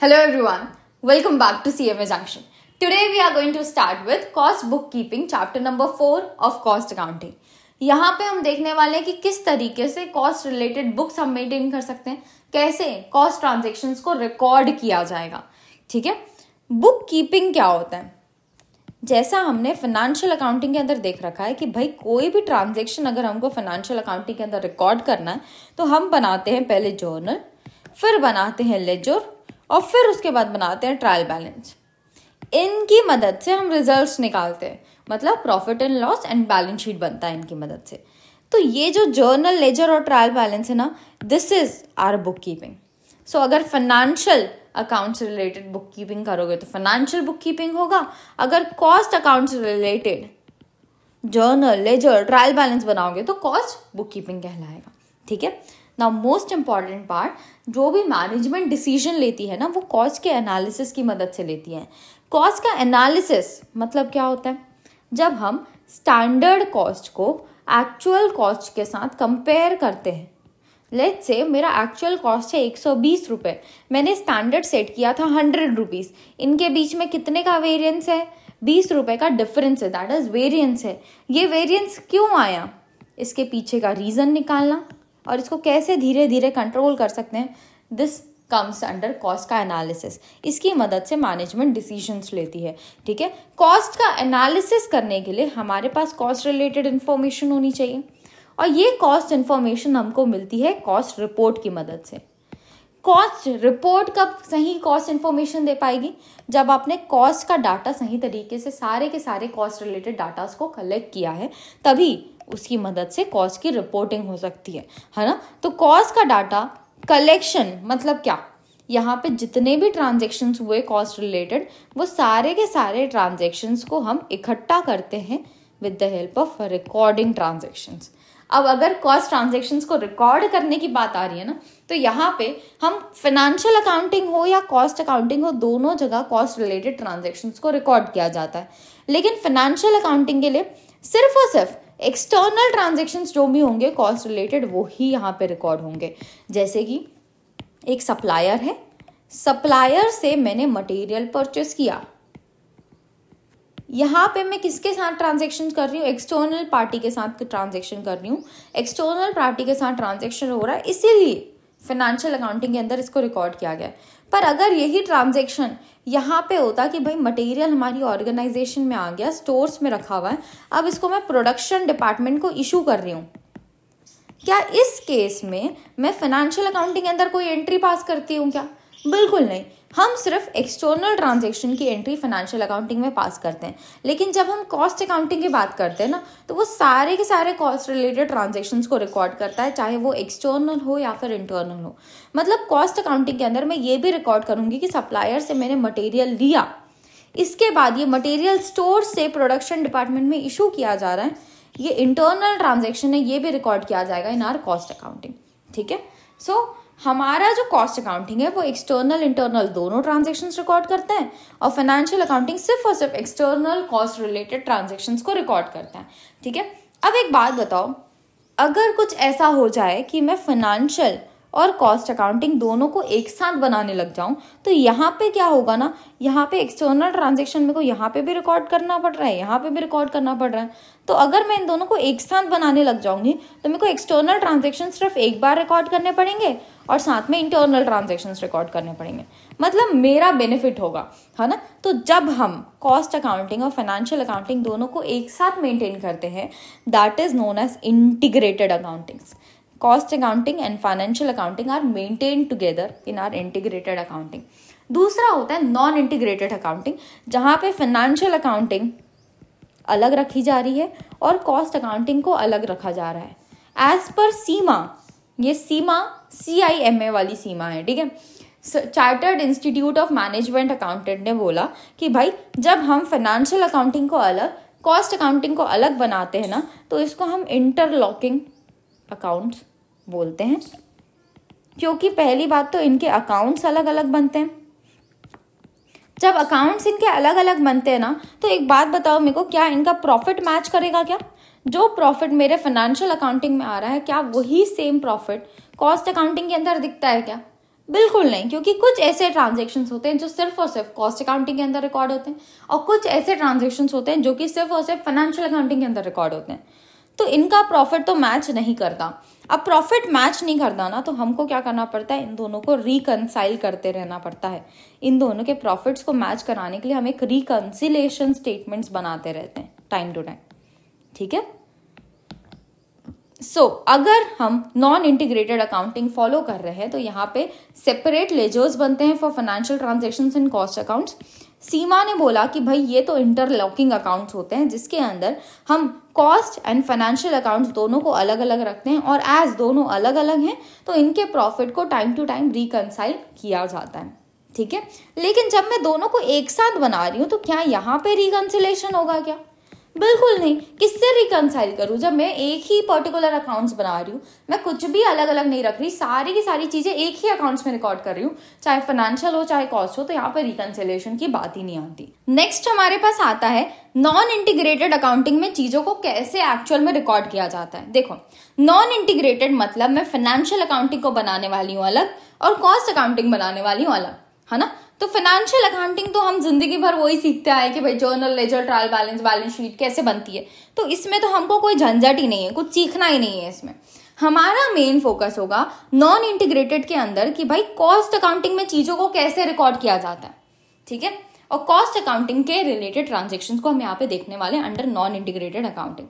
Hello everyone, welcome back to CMA Junction. Today we are going to start with cost bookkeeping chapter number 4 of cost accounting. यहाँ पे हम देखने वाले हैं कि किस तरीके से कॉस्ट रिलेटेड बुक्स हम मेंटेन कर सकते हैं कैसे कॉस्ट ट्रांजेक्शन को रिकॉर्ड किया जाएगा ठीक है बुक कीपिंग क्या होता है जैसा हमने फाइनेंशियल अकाउंटिंग के अंदर देख रखा है कि भाई कोई भी ट्रांजेक्शन अगर हमको फाइनेंशियल अकाउंटिंग के अंदर रिकॉर्ड करना है तो हम बनाते हैं पहले जर्नल फिर बनाते हैं लेजर और फिर उसके बाद बनाते हैं ट्रायल बैलेंस इनकी मदद से हम रिजल्ट्स निकालते हैं मतलब profit and loss and balance sheet बनता है इनकी मदद से तो ये जो जर्नल लेजर और ट्रायल बैलेंस है ना this is our bookkeeping so अगर फाइनेंशियल अकाउंट से रिलेटेड बुक कीपिंग करोगे तो फाइनेंशियल बुक कीपिंग होगा अगर कॉस्ट अकाउंट से related journal ledger trial balance बनाओगे तो कॉस्ट बुक कीपिंग कहलाएगा ठीक है नाउ मोस्ट इम्पॉर्टेंट पार्ट जो भी मैनेजमेंट डिसीजन लेती है ना वो कॉज के एनालिसिस की मदद से लेती है कॉज का एनालिसिस मतलब क्या होता है जब हम स्टैंडर्ड कॉस्ट को एक्चुअल कॉस्ट के साथ कंपेयर करते हैं लेट से मेरा एक्चुअल कॉस्ट है एक सौ बीस रुपये मैंने स्टैंडर्ड सेट किया था हंड्रेड रुपीज़ इनके बीच में कितने का वेरिएंस है बीस रुपये का डिफरेंस है दैट इज़ वेरिएंस है ये वेरिएंस क्यों आया इसके पीछे का रीज़न निकालना और इसको कैसे धीरे धीरे कंट्रोल कर सकते हैं दिस कम्स अंडर कॉस्ट का एनालिसिस इसकी मदद से मैनेजमेंट डिसीजन लेती है ठीक है कॉस्ट का एनालिसिस करने के लिए हमारे पास कॉस्ट रिलेटेड इन्फॉर्मेशन होनी चाहिए और ये कॉस्ट इन्फॉर्मेशन हमको मिलती है कॉस्ट रिपोर्ट की मदद से कॉस्ट रिपोर्ट कब सही कॉस्ट इन्फॉर्मेशन दे पाएगी जब आपने कॉस्ट का डाटा सही तरीके से सारे के सारे कॉस्ट रिलेटेड डाटाज को कलेक्ट किया है तभी उसकी मदद से कॉस्ट की रिपोर्टिंग हो सकती है है ना तो कॉस्ट का डाटा कलेक्शन मतलब क्या यहाँ पे जितने भी ट्रांजेक्शन्स हुए कॉस्ट रिलेटेड वो सारे के सारे ट्रांजेक्शन्स को हम इकट्ठा करते हैं with the help of recording transactions अब अगर कॉस्ट ट्रांजेक्शन्स को रिकॉर्ड करने की बात आ रही है ना तो यहाँ पे हम फाइनेंशियल अकाउंटिंग हो या कॉस्ट अकाउंटिंग हो दोनों जगह कॉस्ट रिलेटेड ट्रांजेक्शन्स को रिकॉर्ड किया जाता है लेकिन फाइनेंशियल अकाउंटिंग के लिए सिर्फ और सिर्फ एक्सटर्नल ट्रांजेक्शन जो भी होंगे कॉस्ट रिलेटेड वो ही यहाँ पे रिकॉर्ड होंगे जैसे कि एक सप्लायर है सप्लायर से मैंने मटेरियल परचेस किया यहाँ पे मैं किसके साथ ट्रांजेक्शन कर रही हूँ एक्सटर्नल पार्टी के साथ ट्रांजेक्शन कर रही हूँ एक्सटर्नल पार्टी के साथ ट्रांजेक्शन हो रहा है इसीलिए फाइनेंशियल अकाउंटिंग के अंदर इसको रिकॉर्ड किया गया है पर अगर यही ट्रांजेक्शन यहाँ पे होता कि भाई मटेरियल हमारी ऑर्गेनाइजेशन में आ गया स्टोर्स में रखा हुआ है अब इसको मैं प्रोडक्शन डिपार्टमेंट को इशू कर रही हूँ क्या इस केस में मैं फाइनेंशियल अकाउंटिंग के अंदर कोई एंट्री पास करती हूँ क्या बिल्कुल नहीं हम सिर्फ एक्सटर्नल ट्रांजेक्शन की एंट्री फाइनेंशियल अकाउंटिंग में पास करते हैं लेकिन जब हम कॉस्ट अकाउंटिंग की बात करते हैं ना तो वो सारे के सारे कॉस्ट रिलेटेड ट्रांजेक्शन को रिकॉर्ड करता है चाहे वो एक्सटर्नल हो या फिर इंटरनल हो मतलब कॉस्ट अकाउंटिंग के अंदर मैं ये भी रिकॉर्ड करूंगी कि सप्लायर से मैंने मटेरियल लिया इसके बाद ये मटेरियल स्टोर से प्रोडक्शन डिपार्टमेंट में इशू किया जा रहा है ये इंटरनल ट्रांजेक्शन है ये भी रिकॉर्ड किया जाएगा इन आर कॉस्ट अकाउंटिंग ठीक है सो हमारा जो कॉस्ट अकाउंटिंग है वो एक्सटर्नल इंटरनल दोनों ट्रांजेक्शन रिकॉर्ड करता है और फाइनेंशियल अकाउंटिंग सिर्फ और सिर्फ एक्सटर्नल कॉस्ट रिलेटेड ट्रांजेक्शन को रिकॉर्ड करता है ठीक है अब एक बात बताओ अगर कुछ ऐसा हो जाए कि मैं फाइनेंशियल और कॉस्ट अकाउंटिंग दोनों को एक साथ बनाने लग जाऊं तो यहाँ पे क्या होगा ना यहाँ पे एक्सटर्नल ट्रांजेक्शन मेरे को यहाँ पे भी रिकॉर्ड करना पड़ रहा है यहाँ पे भी रिकॉर्ड करना पड़ रहा है तो अगर मैं इन दोनों को एक साथ बनाने लग जाऊंगी तो मेरे को एक्सटर्नल ट्रांजेक्शन सिर्फ एक बार रिकॉर्ड करने पड़ेंगे और साथ में इंटरनल ट्रांजेक्शन रिकॉर्ड करने पड़ेंगे मतलब मेरा बेनिफिट होगा है ना तो जब हम कॉस्ट अकाउंटिंग और फाइनेंशियल अकाउंटिंग दोनों को एक साथ मेंटेन करते हैं that is known as integrated accountings cost accounting and financial accounting are maintain together in our integrated accounting दूसरा होता है नॉन इंटीग्रेटेड अकाउंटिंग जहाँ पे फाइनेंशियल अकाउंटिंग अलग रखी जा रही है और कॉस्ट अकाउंटिंग को अलग रखा जा रहा है एज पर सीमा ये सीमा सी आई एम ए वाली सीमा है ठीक है chartered institute of management accountant ने बोला कि भाई जब हम फाइनेंशियल अकाउंटिंग को अलग कॉस्ट अकाउंटिंग को अलग बनाते हैं ना तो इसको हम इंटरलॉकिंग अकाउंट्स बोलते हैं क्योंकि पहली बात तो इनके अकाउंट्स अलग अलग बनते हैं जब अकाउंट्स इनके अलग अलग बनते हैं ना तो एक बात बताओ मेरे को क्या इनका प्रॉफिट मैच करेगा क्या जो प्रॉफिट मेरे फाइनेंशियल अकाउंटिंग में आ रहा है क्या वही सेम प्रॉफिट कॉस्ट अकाउंटिंग के अंदर दिखता है क्या बिल्कुल नहीं क्योंकि कुछ ऐसे ट्रांजेक्शन होते हैं जो सिर्फ और सिर्फ कॉस्ट अकाउंटिंग के अंदर रिकॉर्ड होते हैं और कुछ ऐसे ट्रांजेक्शन होते हैं जो कि सिर्फ और सिर्फ फाइनेंशियल अकाउंटिंग के अंदर रिकॉर्ड होते हैं तो इनका प्रॉफिट तो मैच नहीं करता अब प्रॉफिट मैच नहीं करता ना तो हमको क्या करना पड़ता है इन दोनों को रिकनसाइल करते रहना पड़ता है इन दोनों के प्रॉफिट्स को मैच कराने के लिए हम एक रिकनसिलेशन स्टेटमेंट्स बनाते रहते हैं टाइम टू टाइम ठीक है सो so, अगर हम नॉन इंटीग्रेटेड अकाउंटिंग फॉलो कर रहे हैं तो यहाँ पे सेपरेट लेजर्स बनते हैं for financial transaction and cost accounts CIMA ने बोला कि भाई ये तो इंटरलॉकिंग अकाउंट्स होते हैं जिसके अंदर हम कॉस्ट एंड फाइनेंशियल अकाउंट्स दोनों को अलग अलग रखते हैं और एज दोनों अलग अलग हैं तो इनके प्रॉफिट को टाइम टू टाइम रिकनसाइल किया जाता है ठीक है लेकिन जब मैं दोनों को एक साथ बना रही हूँ तो क्या यहाँ पे रिकनसिलेशन होगा क्या बिल्कुल नहीं किससे रिकनसाइल करूं जब मैं एक ही पर्टिकुलर अकाउंट्स बना रही हूँ मैं कुछ भी अलग अलग नहीं रख रही सारी की सारी चीज़ें एक ही अकाउंट्स में रिकॉर्ड कर रही हूँ चाहे फाइनेंशियल हो चाहे कॉस्ट हो तो यहाँ पर रिकनसिलेशन की बात ही नहीं आती नेक्स्ट हमारे पास आता है नॉन इंटीग्रेटेड अकाउंटिंग में चीज़ों को कैसे एक्चुअल में रिकॉर्ड किया जाता है देखो नॉन इंटीग्रेटेड मतलब मैं फाइनेंशियल अकाउंटिंग को बनाने वाली हूँ अलग और कॉस्ट अकाउंटिंग बनाने वाली हूँ अलग है ना तो फाइनेंशियल अकाउंटिंग तो हम जिंदगी भर वही सीखते आए कि भाई journal ledger trial balance balance sheet कैसे बनती है तो इसमें तो हमको कोई झंझट ही नहीं है कुछ सीखना ही नहीं है इसमें हमारा मेन फोकस होगा नॉन इंटीग्रेटेड के अंदर कि भाई कॉस्ट अकाउंटिंग में चीज़ों को कैसे रिकॉर्ड किया जाता है ठीक है और कॉस्ट अकाउंटिंग के रिलेटेड ट्रांजेक्शन को हम यहाँ पे देखने वाले अंडर नॉन इंटीग्रेटेड अकाउंटिंग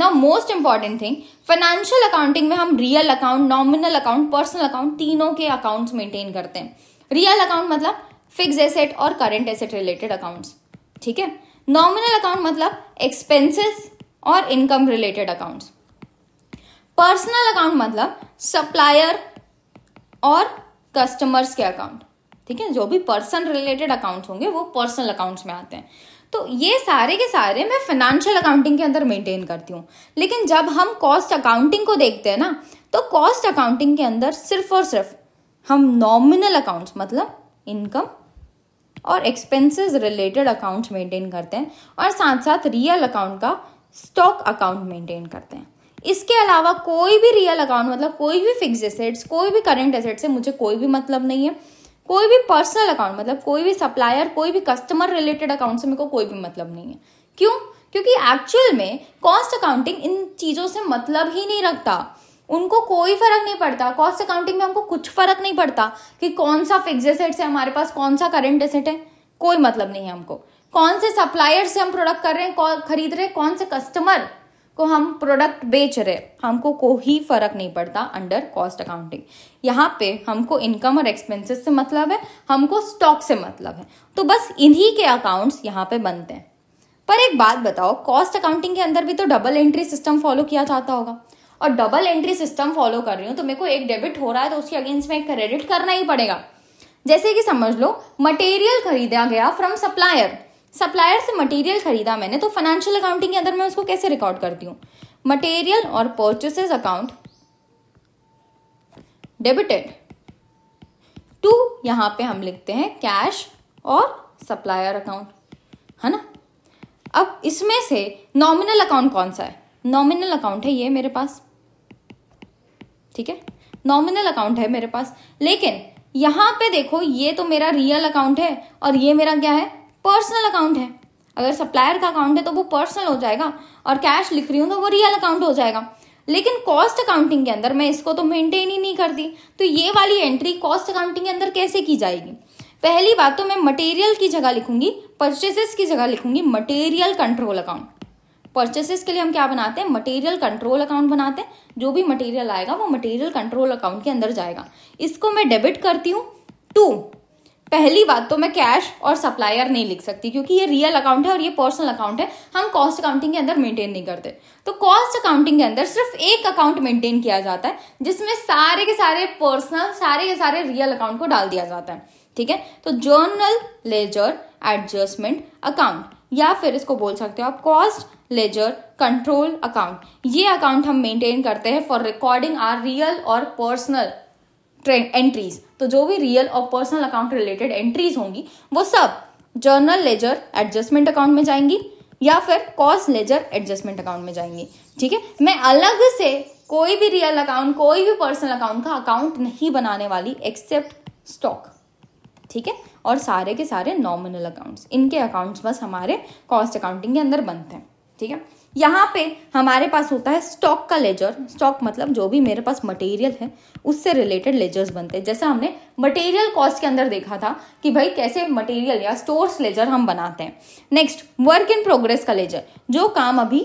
ना most important thing financial accounting में हम real account nominal account personal account तीनों के अकाउंट्स मेंटेन करते हैं रियल अकाउंट मतलब फिक्स एसेट और करेंट एसेट रिलेटेड अकाउंट ठीक है नॉमिनल अकाउंट मतलब एक्सपेंसेस और income related account personal account मतलब सप्लायर और कस्टमर्स के अकाउंट ठीक है जो भी पर्सन रिलेटेड अकाउंट होंगे वो पर्सनल अकाउंट्स में आते हैं तो ये सारे के सारे मैं फाइनेंशियल अकाउंटिंग के अंदर मेंटेन करती हूँ लेकिन जब हम कॉस्ट अकाउंटिंग को देखते हैं ना तो कॉस्ट अकाउंटिंग के अंदर सिर्फ और सिर्फ हम नॉमिनल अकाउंट्स मतलब इनकम और एक्सपेंसेस रिलेटेड अकाउंट मेंटेन करते हैं और साथ साथ रियल अकाउंट का स्टॉक अकाउंट मेंटेन करते हैं इसके अलावा कोई भी रियल अकाउंट मतलब कोई भी फिक्स एसेट्स कोई भी करेंट एसेट से मुझे कोई भी मतलब नहीं है कोई भी पर्सनल अकाउंट मतलब कोई भी सप्लायर कोई भी कस्टमर रिलेटेड अकाउंट से मेरे को कोई भी मतलब नहीं है क्यों क्योंकि एक्चुअल में कॉस्ट अकाउंटिंग इन चीज़ों से मतलब ही नहीं रखता उनको कोई फर्क नहीं पड़ता कॉस्ट अकाउंटिंग में हमको कुछ फर्क नहीं पड़ता कि कौन सा फिक्स एसेट्स है हमारे पास कौन सा करंट एसेट है कोई मतलब नहीं है हमको कौन से सप्लायर से हम प्रोडक्ट कर रहे हैं कौन खरीद रहे हैं कौन से कस्टमर को हम प्रोडक्ट बेच रहे हैं हमको कोई फर्क नहीं पड़ता अंडर कॉस्ट अकाउंटिंग यहाँ पे हमको इनकम और एक्सपेंसेस से मतलब है हमको स्टॉक से मतलब है तो बस इन्हीं के अकाउंट्स यहाँ पे बनते हैं पर एक बात बताओ कॉस्ट अकाउंटिंग के अंदर भी तो डबल एंट्री सिस्टम फॉलो किया जाता होगा और डबल एंट्री सिस्टम फॉलो कर रही हूँ तो मेरे को एक डेबिट हो रहा है तो उसके अगेंस्ट में एक क्रेडिट करना ही पड़ेगा जैसे कि समझ लो मटेरियल खरीदा गया फ्रॉम सप्लायर सप्लायर से मटेरियल खरीदा मैंने तो फाइनेंशियल अकाउंटिंग के अंदर मैं उसको कैसे रिकॉर्ड करती हूँ मटेरियल और परचेसेस अकाउंट डेबिटेड टू यहां पे हम लिखते हैं कैश और सप्लायर अकाउंट है ना अब इसमें से नॉमिनल अकाउंट कौन सा है नॉमिनल अकाउंट है ये मेरे पास ठीक है नॉमिनल अकाउंट है मेरे पास लेकिन यहां पे देखो ये तो मेरा रियल अकाउंट है और ये मेरा क्या है पर्सनल अकाउंट है अगर सप्लायर का अकाउंट है तो वो पर्सनल हो जाएगा और कैश लिख रही हूं तो वो रियल अकाउंट हो जाएगा लेकिन कॉस्ट अकाउंटिंग के अंदर मैं इसको तो मेंटेन ही नहीं करती तो ये वाली एंट्री कॉस्ट अकाउंटिंग के अंदर कैसे की जाएगी पहली बात तो मैं मटेरियल की जगह लिखूंगी परचेसेस की जगह लिखूंगी मटेरियल कंट्रोल अकाउंट परचेसेस के लिए हम क्या बनाते हैं मटेरियल कंट्रोल अकाउंट बनाते हैं जो भी मटेरियल आएगा वो मटेरियल कंट्रोल अकाउंट के अंदर जाएगा इसको मैं डेबिट करती हूँ टू पहली बात तो मैं कैश और सप्लायर नहीं लिख सकती क्योंकि ये रियल अकाउंट है और ये पर्सनल अकाउंट है हम कॉस्ट अकाउंटिंग के अंदर मेंटेन नहीं करते तो कॉस्ट अकाउंटिंग के अंदर सिर्फ एक अकाउंट मेंटेन किया जाता है जिसमें सारे के सारे पर्सनल सारे के सारे रियल अकाउंट को डाल दिया जाता है ठीक है तो जर्नल लेजर एडजस्टमेंट अकाउंट या फिर इसको बोल सकते हो आप कॉस्ट लेजर कंट्रोल अकाउंट ये अकाउंट हम मेंटेन करते हैं फॉर रिकॉर्डिंग आर रियल और पर्सनल एंट्रीज तो जो भी रियल और पर्सनल अकाउंट रिलेटेड एंट्रीज होंगी वो सब जर्नल लेजर एडजस्टमेंट अकाउंट में जाएंगी या फिर कॉस्ट लेजर एडजस्टमेंट अकाउंट में जाएंगी ठीक है मैं अलग से कोई भी रियल अकाउंट कोई भी पर्सनल अकाउंट का अकाउंट नहीं बनाने वाली एक्सेप्ट स्टॉक ठीक है और सारे के सारे नॉमिनल अकाउंट्स इनके अकाउंट्स बस हमारे कॉस्ट अकाउंटिंग के अंदर बनते हैं ठीक है यहाँ पे हमारे पास होता है स्टॉक का लेजर स्टॉक मतलब जो भी मेरे पास मटेरियल है उससे रिलेटेड लेजर्स बनते हैं जैसा हमने मटेरियल कॉस्ट के अंदर देखा था कि भाई कैसे मटेरियल या स्टोर्स लेजर हम बनाते हैं नेक्स्ट वर्क इन प्रोग्रेस का लेजर जो काम अभी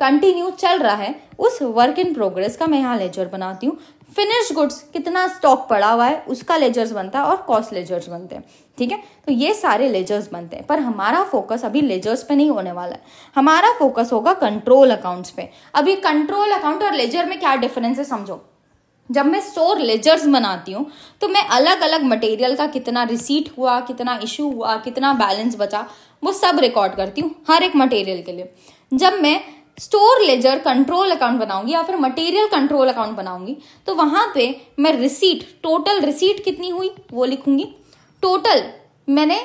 कंटिन्यू चल रहा है उस वर्क इन प्रोग्रेस का मैं यहाँ लेजर बनाती हूँ फिनिश गुड्स कितना स्टॉक पड़ा हुआ है उसका लेजर्स बनता है और कॉस्ट लेजर्स बनते हैं ठीक है तो ये सारे लेजर्स बनते हैं पर हमारा फोकस अभी लेजर्स पे नहीं होने वाला है हमारा फोकस होगा कंट्रोल अकाउंट्स पे अभी कंट्रोल अकाउंट और लेजर में क्या डिफरेंस है समझो जब मैं स्टोर लेजर्स बनाती हूँ तो मैं अलग अलग मटेरियल का कितना रिसीट हुआ कितना इशू हुआ कितना बैलेंस बचा वो सब रिकॉर्ड करती हूँ हर एक मटेरियल के लिए जब मैं स्टोर लेजर कंट्रोल अकाउंट बनाऊंगी या फिर मटेरियल कंट्रोल अकाउंट बनाऊंगी तो वहां पे मैं रिसीट टोटल रिसीट कितनी हुई वो लिखूंगी टोटल मैंने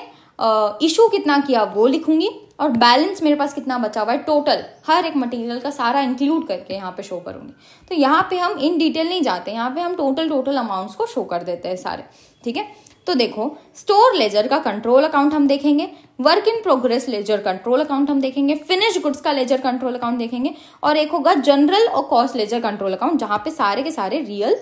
इशू कितना किया वो लिखूंगी और बैलेंस मेरे पास कितना बचा हुआ है टोटल हर एक मटेरियल का सारा इंक्लूड करके यहाँ पे शो करूंगी तो यहाँ पे हम इन डिटेल नहीं जाते यहाँ पे हम टोटल टोटल अमाउंट्स को शो कर देते हैं सारे ठीक है तो देखो स्टोर लेजर का कंट्रोल अकाउंट हम देखेंगे work in progress ledger control account हम देखेंगे फिनिश गुड्स का लेजर कंट्रोल अकाउंट देखेंगे और एक होगा जनरल और कॉस्ट लेजर कंट्रोल अकाउंट जहां पे सारे के सारे रियल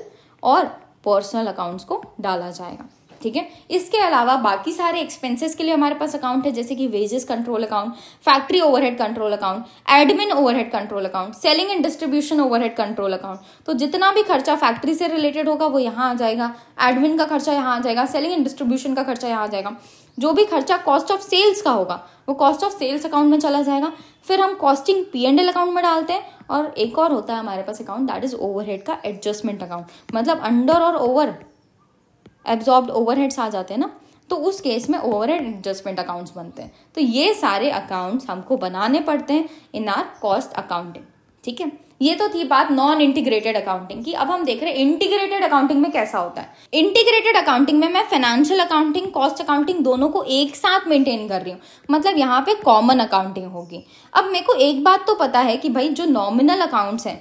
और पर्सनल अकाउंट्स को डाला जाएगा ठीक है इसके अलावा बाकी सारे एक्सपेंसेस के लिए हमारे पास अकाउंट है जैसे कि wages control account factory overhead control account admin overhead control account selling and distribution overhead control account तो जितना भी खर्चा फैक्ट्री से रिलेटेड होगा वो यहाँ आ जाएगा एडमिन का खर्चा यहाँ आ जाएगा सेलिंग एंड डिस्ट्रीब्यूशन का खर्चा यहाँ आ जाएगा जो भी खर्चा कॉस्ट ऑफ सेल्स का होगा वो कॉस्ट ऑफ सेल्स अकाउंट में चला जाएगा फिर हम costing P and L account में डालते हैं और एक और होता है हमारे पास अकाउंट दैट इज ओवरहेड का एडजस्टमेंट अकाउंट मतलब अंडर और ओवर एब्जॉर्ब ओवरहेड्स आ जाते हैं ना तो उस केस में ओवर एडजस्टमेंट अकाउंट्स बनते हैं तो ये सारे अकाउंट्स हमको बनाने पड़ते हैं इन आर कॉस्ट अकाउंटिंग ठीक है ये तो थी बात नॉन इंटीग्रेटेड अकाउंटिंग की अब हम देख रहे हैं इंटीग्रेटेड अकाउंटिंग में कैसा होता है इंटीग्रेटेड अकाउंटिंग में मैं फाइनेंशियल अकाउंटिंग कॉस्ट अकाउंटिंग दोनों को एक साथ मेंटेन कर रही हूँ मतलब यहाँ पे कॉमन अकाउंटिंग होगी अब मेरे को एक बात तो पता है कि भाई जो नॉमिनल अकाउंट्स हैं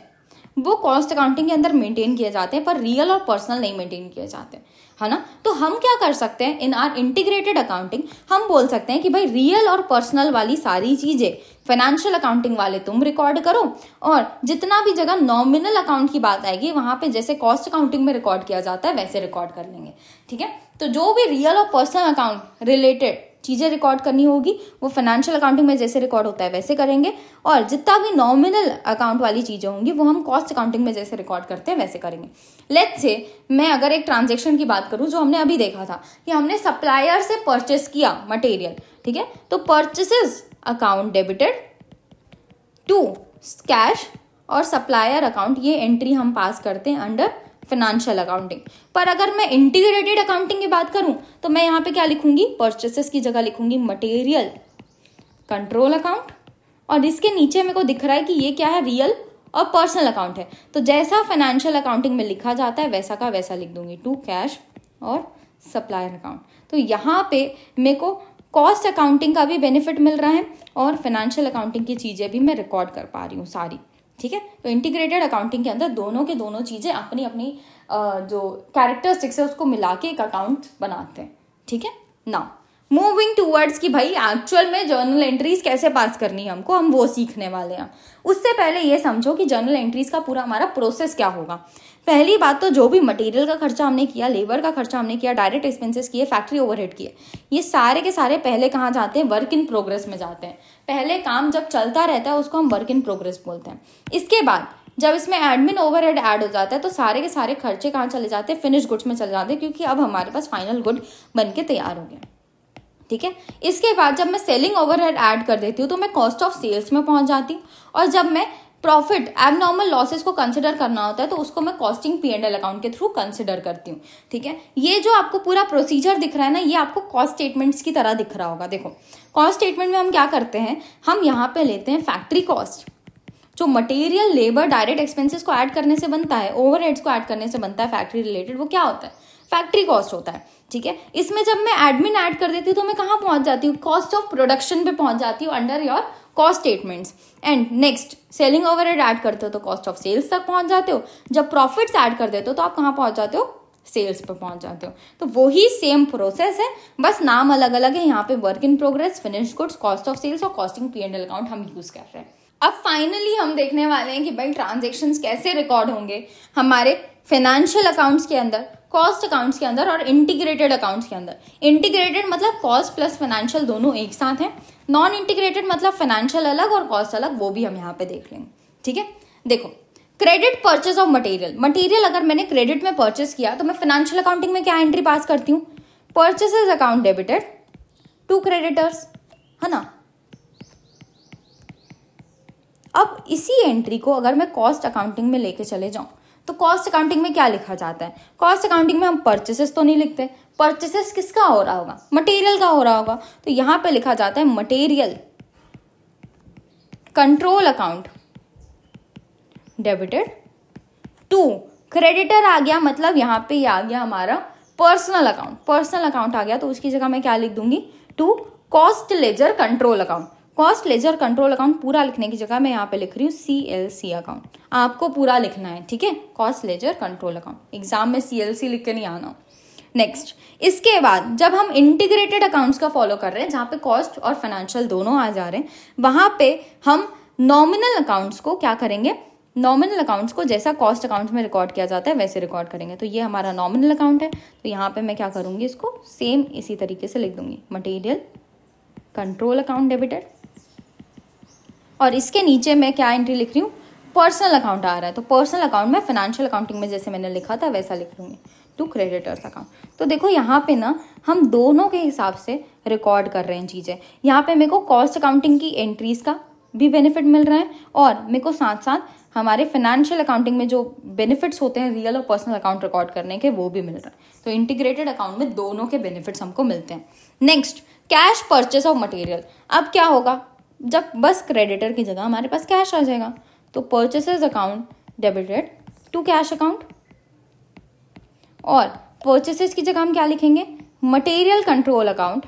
वो कॉस्ट अकाउंटिंग के अंदर मेंटेन किए जाते हैं पर रियल और पर्सनल नहीं मेंटेन किए जाते हैं है ना तो हम क्या कर सकते हैं इन आर इंटीग्रेटेड अकाउंटिंग हम बोल सकते हैं कि भाई रियल और पर्सनल वाली सारी चीज़ें फाइनेंशियल अकाउंटिंग वाले तुम रिकॉर्ड करो और जितना भी जगह नॉमिनल अकाउंट की बात आएगी वहां पे जैसे कॉस्ट अकाउंटिंग में रिकॉर्ड किया जाता है वैसे रिकॉर्ड कर लेंगे ठीक है तो जो भी रियल और पर्सनल अकाउंट रिलेटेड चीज़ें रिकॉर्ड करनी होगी वो फाइनेंशियल अकाउंटिंग में जैसे रिकॉर्ड होता है वैसे करेंगे और जितना भी नॉमिनल अकाउंट वाली चीज़ें होंगी वो हम कॉस्ट अकाउंटिंग में जैसे रिकॉर्ड करते हैं वैसे करेंगे लेट से मैं अगर एक ट्रांजेक्शन की बात करूं जो हमने अभी देखा था कि हमने सप्लायर से परचेस किया मटेरियल ठीक है तो purchases account debited to cash और सप्लायर अकाउंट ये एंट्री हम पास करते हैं अंडर फाइनेंशियल अकाउंटिंग पर अगर मैं इंटीग्रेटेड अकाउंटिंग की बात करूं तो मैं यहाँ पे क्या लिखूंगी परचेसेस की जगह लिखूंगी मटेरियल कंट्रोल अकाउंट और इसके नीचे मेरे को दिख रहा है कि ये क्या है रियल और पर्सनल अकाउंट है तो जैसा फाइनेंशियल अकाउंटिंग में लिखा जाता है वैसा का वैसा लिख दूंगी टू कैश और सप्लायर अकाउंट तो यहाँ पे मेरे को कॉस्ट अकाउंटिंग का भी बेनिफिट मिल रहा है और फाइनेंशियल अकाउंटिंग की चीज़ें भी मैं रिकॉर्ड कर पा रही हूँ सारी ठीक है तो इंटीग्रेटेड अकाउंटिंग के अंदर दोनों के दोनों चीज़ें अपनी अपनी जो कैरेक्टरिस्टिक्स है उसको मिला के एक अकाउंट बनाते हैं ठीक है ना मूविंग टूवर्ड्स की भाई एक्चुअल में जर्नल एंट्रीज कैसे पास करनी है हमको हम वो सीखने वाले हैं उससे पहले ये समझो कि जर्नल एंट्रीज का पूरा हमारा प्रोसेस क्या होगा पहली बात तो जो भी मटेरियल का खर्चा हमने किया लेबर का खर्चा हमने किया डायरेक्ट एक्सपेंसेस किए फैक्ट्री ओवरहेड किए ये सारे के सारे पहले कहाँ जाते हैं वर्क इन प्रोग्रेस में जाते हैं पहले काम जब चलता रहता है उसको हम वर्क इन प्रोग्रेस बोलते हैं इसके बाद जब इसमें एडमिन ओवरहेड ऐड हो जाता है तो सारे के सारे खर्चे कहाँ चले जाते हैं फिनिश गुड्स में चले जाते हैं क्योंकि अब हमारे पास फाइनल गुड बन के तैयार हो गया ठीक है इसके बाद जब मैं सेलिंग ओवरहेड ऐड कर देती हूँ तो मैं कॉस्ट ऑफ सेल्स में पहुंच जाती हूँ और जब मैं प्रॉफिट एबनॉर्मल लॉसेस को कंसिडर करना होता है तो उसको मैं costing P and L account के थ्रू कंसिडर करती हूँ ठीक है ये जो आपको पूरा प्रोसीजर दिख रहा है ना ये आपको कॉस्ट स्टेटमेंट्स की तरह दिख रहा होगा देखो कॉस्ट स्टेटमेंट में हम क्या करते हैं हम यहाँ पे लेते हैं फैक्ट्री कॉस्ट जो मटेरियल लेबर डायरेक्ट एक्सपेंसेस को ऐड करने से बनता है ओवर को ऐड करने से बनता है फैक्ट्री रिलेटेड वो क्या होता है फैक्ट्री कॉस्ट होता है ठीक है इसमें जब मैं एडमिन ऐड कर देती हूँ तो मैं कहाँ पहुँच जाती हूँ कॉस्ट ऑफ प्रोडक्शन पे पहुँच जाती हूँ under your cost statements and next selling over add करते हो तो कॉस्ट ऑफ सेल्स तक पहुंच जाते हो जब प्रॉफिट्स ऐड कर देते हो तो आप कहाँ पहुंच जाते हो सेल्स पर पहुंच जाते हो तो वही सेम प्रोसेस है बस नाम अलग अलग है यहाँ पे work in progress finish goods cost of sales और कॉस्टिंग पी एंड अकाउंट हम यूज़ कर रहे हैं अब फाइनली हम देखने वाले हैं कि भाई ट्रांजेक्शन कैसे रिकॉर्ड होंगे हमारे फाइनेंशियल अकाउंट्स के अंदर कॉस्ट अकाउंट्स के अंदर और इंटीग्रेटेड अकाउंट्स के अंदर इंटीग्रेटेड मतलब कॉस्ट प्लस फाइनेंशियल दोनों एक साथ हैं नॉन इंटीग्रेटेड मतलब फाइनेंशियल अलग और कॉस्ट अलग वो भी हम यहाँ पे देख लेंगे ठीक है देखो credit purchase of material material अगर मैंने क्रेडिट में परचेज किया तो मैं फाइनेंशियल अकाउंटिंग में क्या एंट्री पास करती हूँ purchases account debited to creditors है ना अब इसी एंट्री को अगर मैं कॉस्ट अकाउंटिंग में लेके चले जाऊं तो कॉस्ट अकाउंटिंग में क्या लिखा जाता है कॉस्ट अकाउंटिंग में हम परचेसेस तो नहीं लिखते परचेसेस किसका हो रहा होगा मटेरियल का हो रहा होगा तो यहां पे लिखा जाता है material control account debited to creditor आ गया मतलब यहाँ पे ये आ गया हमारा पर्सनल अकाउंट पर्सनल अकाउंट आ गया तो उसकी जगह मैं क्या लिख दूंगी to cost ledger control account cost ledger control account पूरा लिखने की जगह मैं यहाँ पे लिख रही हूँ सी एल सी अकाउंट आपको पूरा लिखना है ठीक है cost ledger control account exam में सी एल सी लिख के नहीं आना नेक्स्ट इसके बाद जब हम इंटीग्रेटेड अकाउंट्स का फॉलो कर रहे हैं जहाँ पे कॉस्ट और फाइनेंशियल दोनों आ जा रहे हैं वहां पे हम नॉमिनल अकाउंट्स को क्या करेंगे नॉमिनल अकाउंट्स को जैसा कॉस्ट अकाउंट में रिकॉर्ड किया जाता है वैसे रिकॉर्ड करेंगे तो ये हमारा नॉमिनल अकाउंट है तो यहाँ पे मैं क्या करूँगी इसको सेम इसी तरीके से लिख दूंगी मटेरियल कंट्रोल अकाउंट डेबिटेड और इसके नीचे मैं क्या एंट्री लिख रही हूँ पर्सनल अकाउंट आ रहा है तो पर्सनल अकाउंट में फाइनेंशियल अकाउंटिंग में जैसे मैंने लिखा था वैसा लिख लूँगी टू क्रेडिटर्स अकाउंट तो देखो यहाँ पे ना हम दोनों के हिसाब से रिकॉर्ड कर रहे हैं चीज़ें यहाँ पे मेरे को कॉस्ट अकाउंटिंग की एंट्रीज का भी बेनिफिट मिल रहा है और मेरे को साथ साथ हमारे फाइनेंशियल अकाउंटिंग में जो बेनिफिट्स होते हैं रियल और पर्सनल अकाउंट रिकॉर्ड करने के वो भी मिल रहे हैं तो इंटीग्रेटेड अकाउंट में दोनों के बेनिफिट्स हमको मिलते हैं next cash purchase of material अब क्या होगा जब बस क्रेडिटर की जगह हमारे पास कैश आ जाएगा तो purchases account debited to cash account और परचेसेस की जगह हम क्या लिखेंगे material control account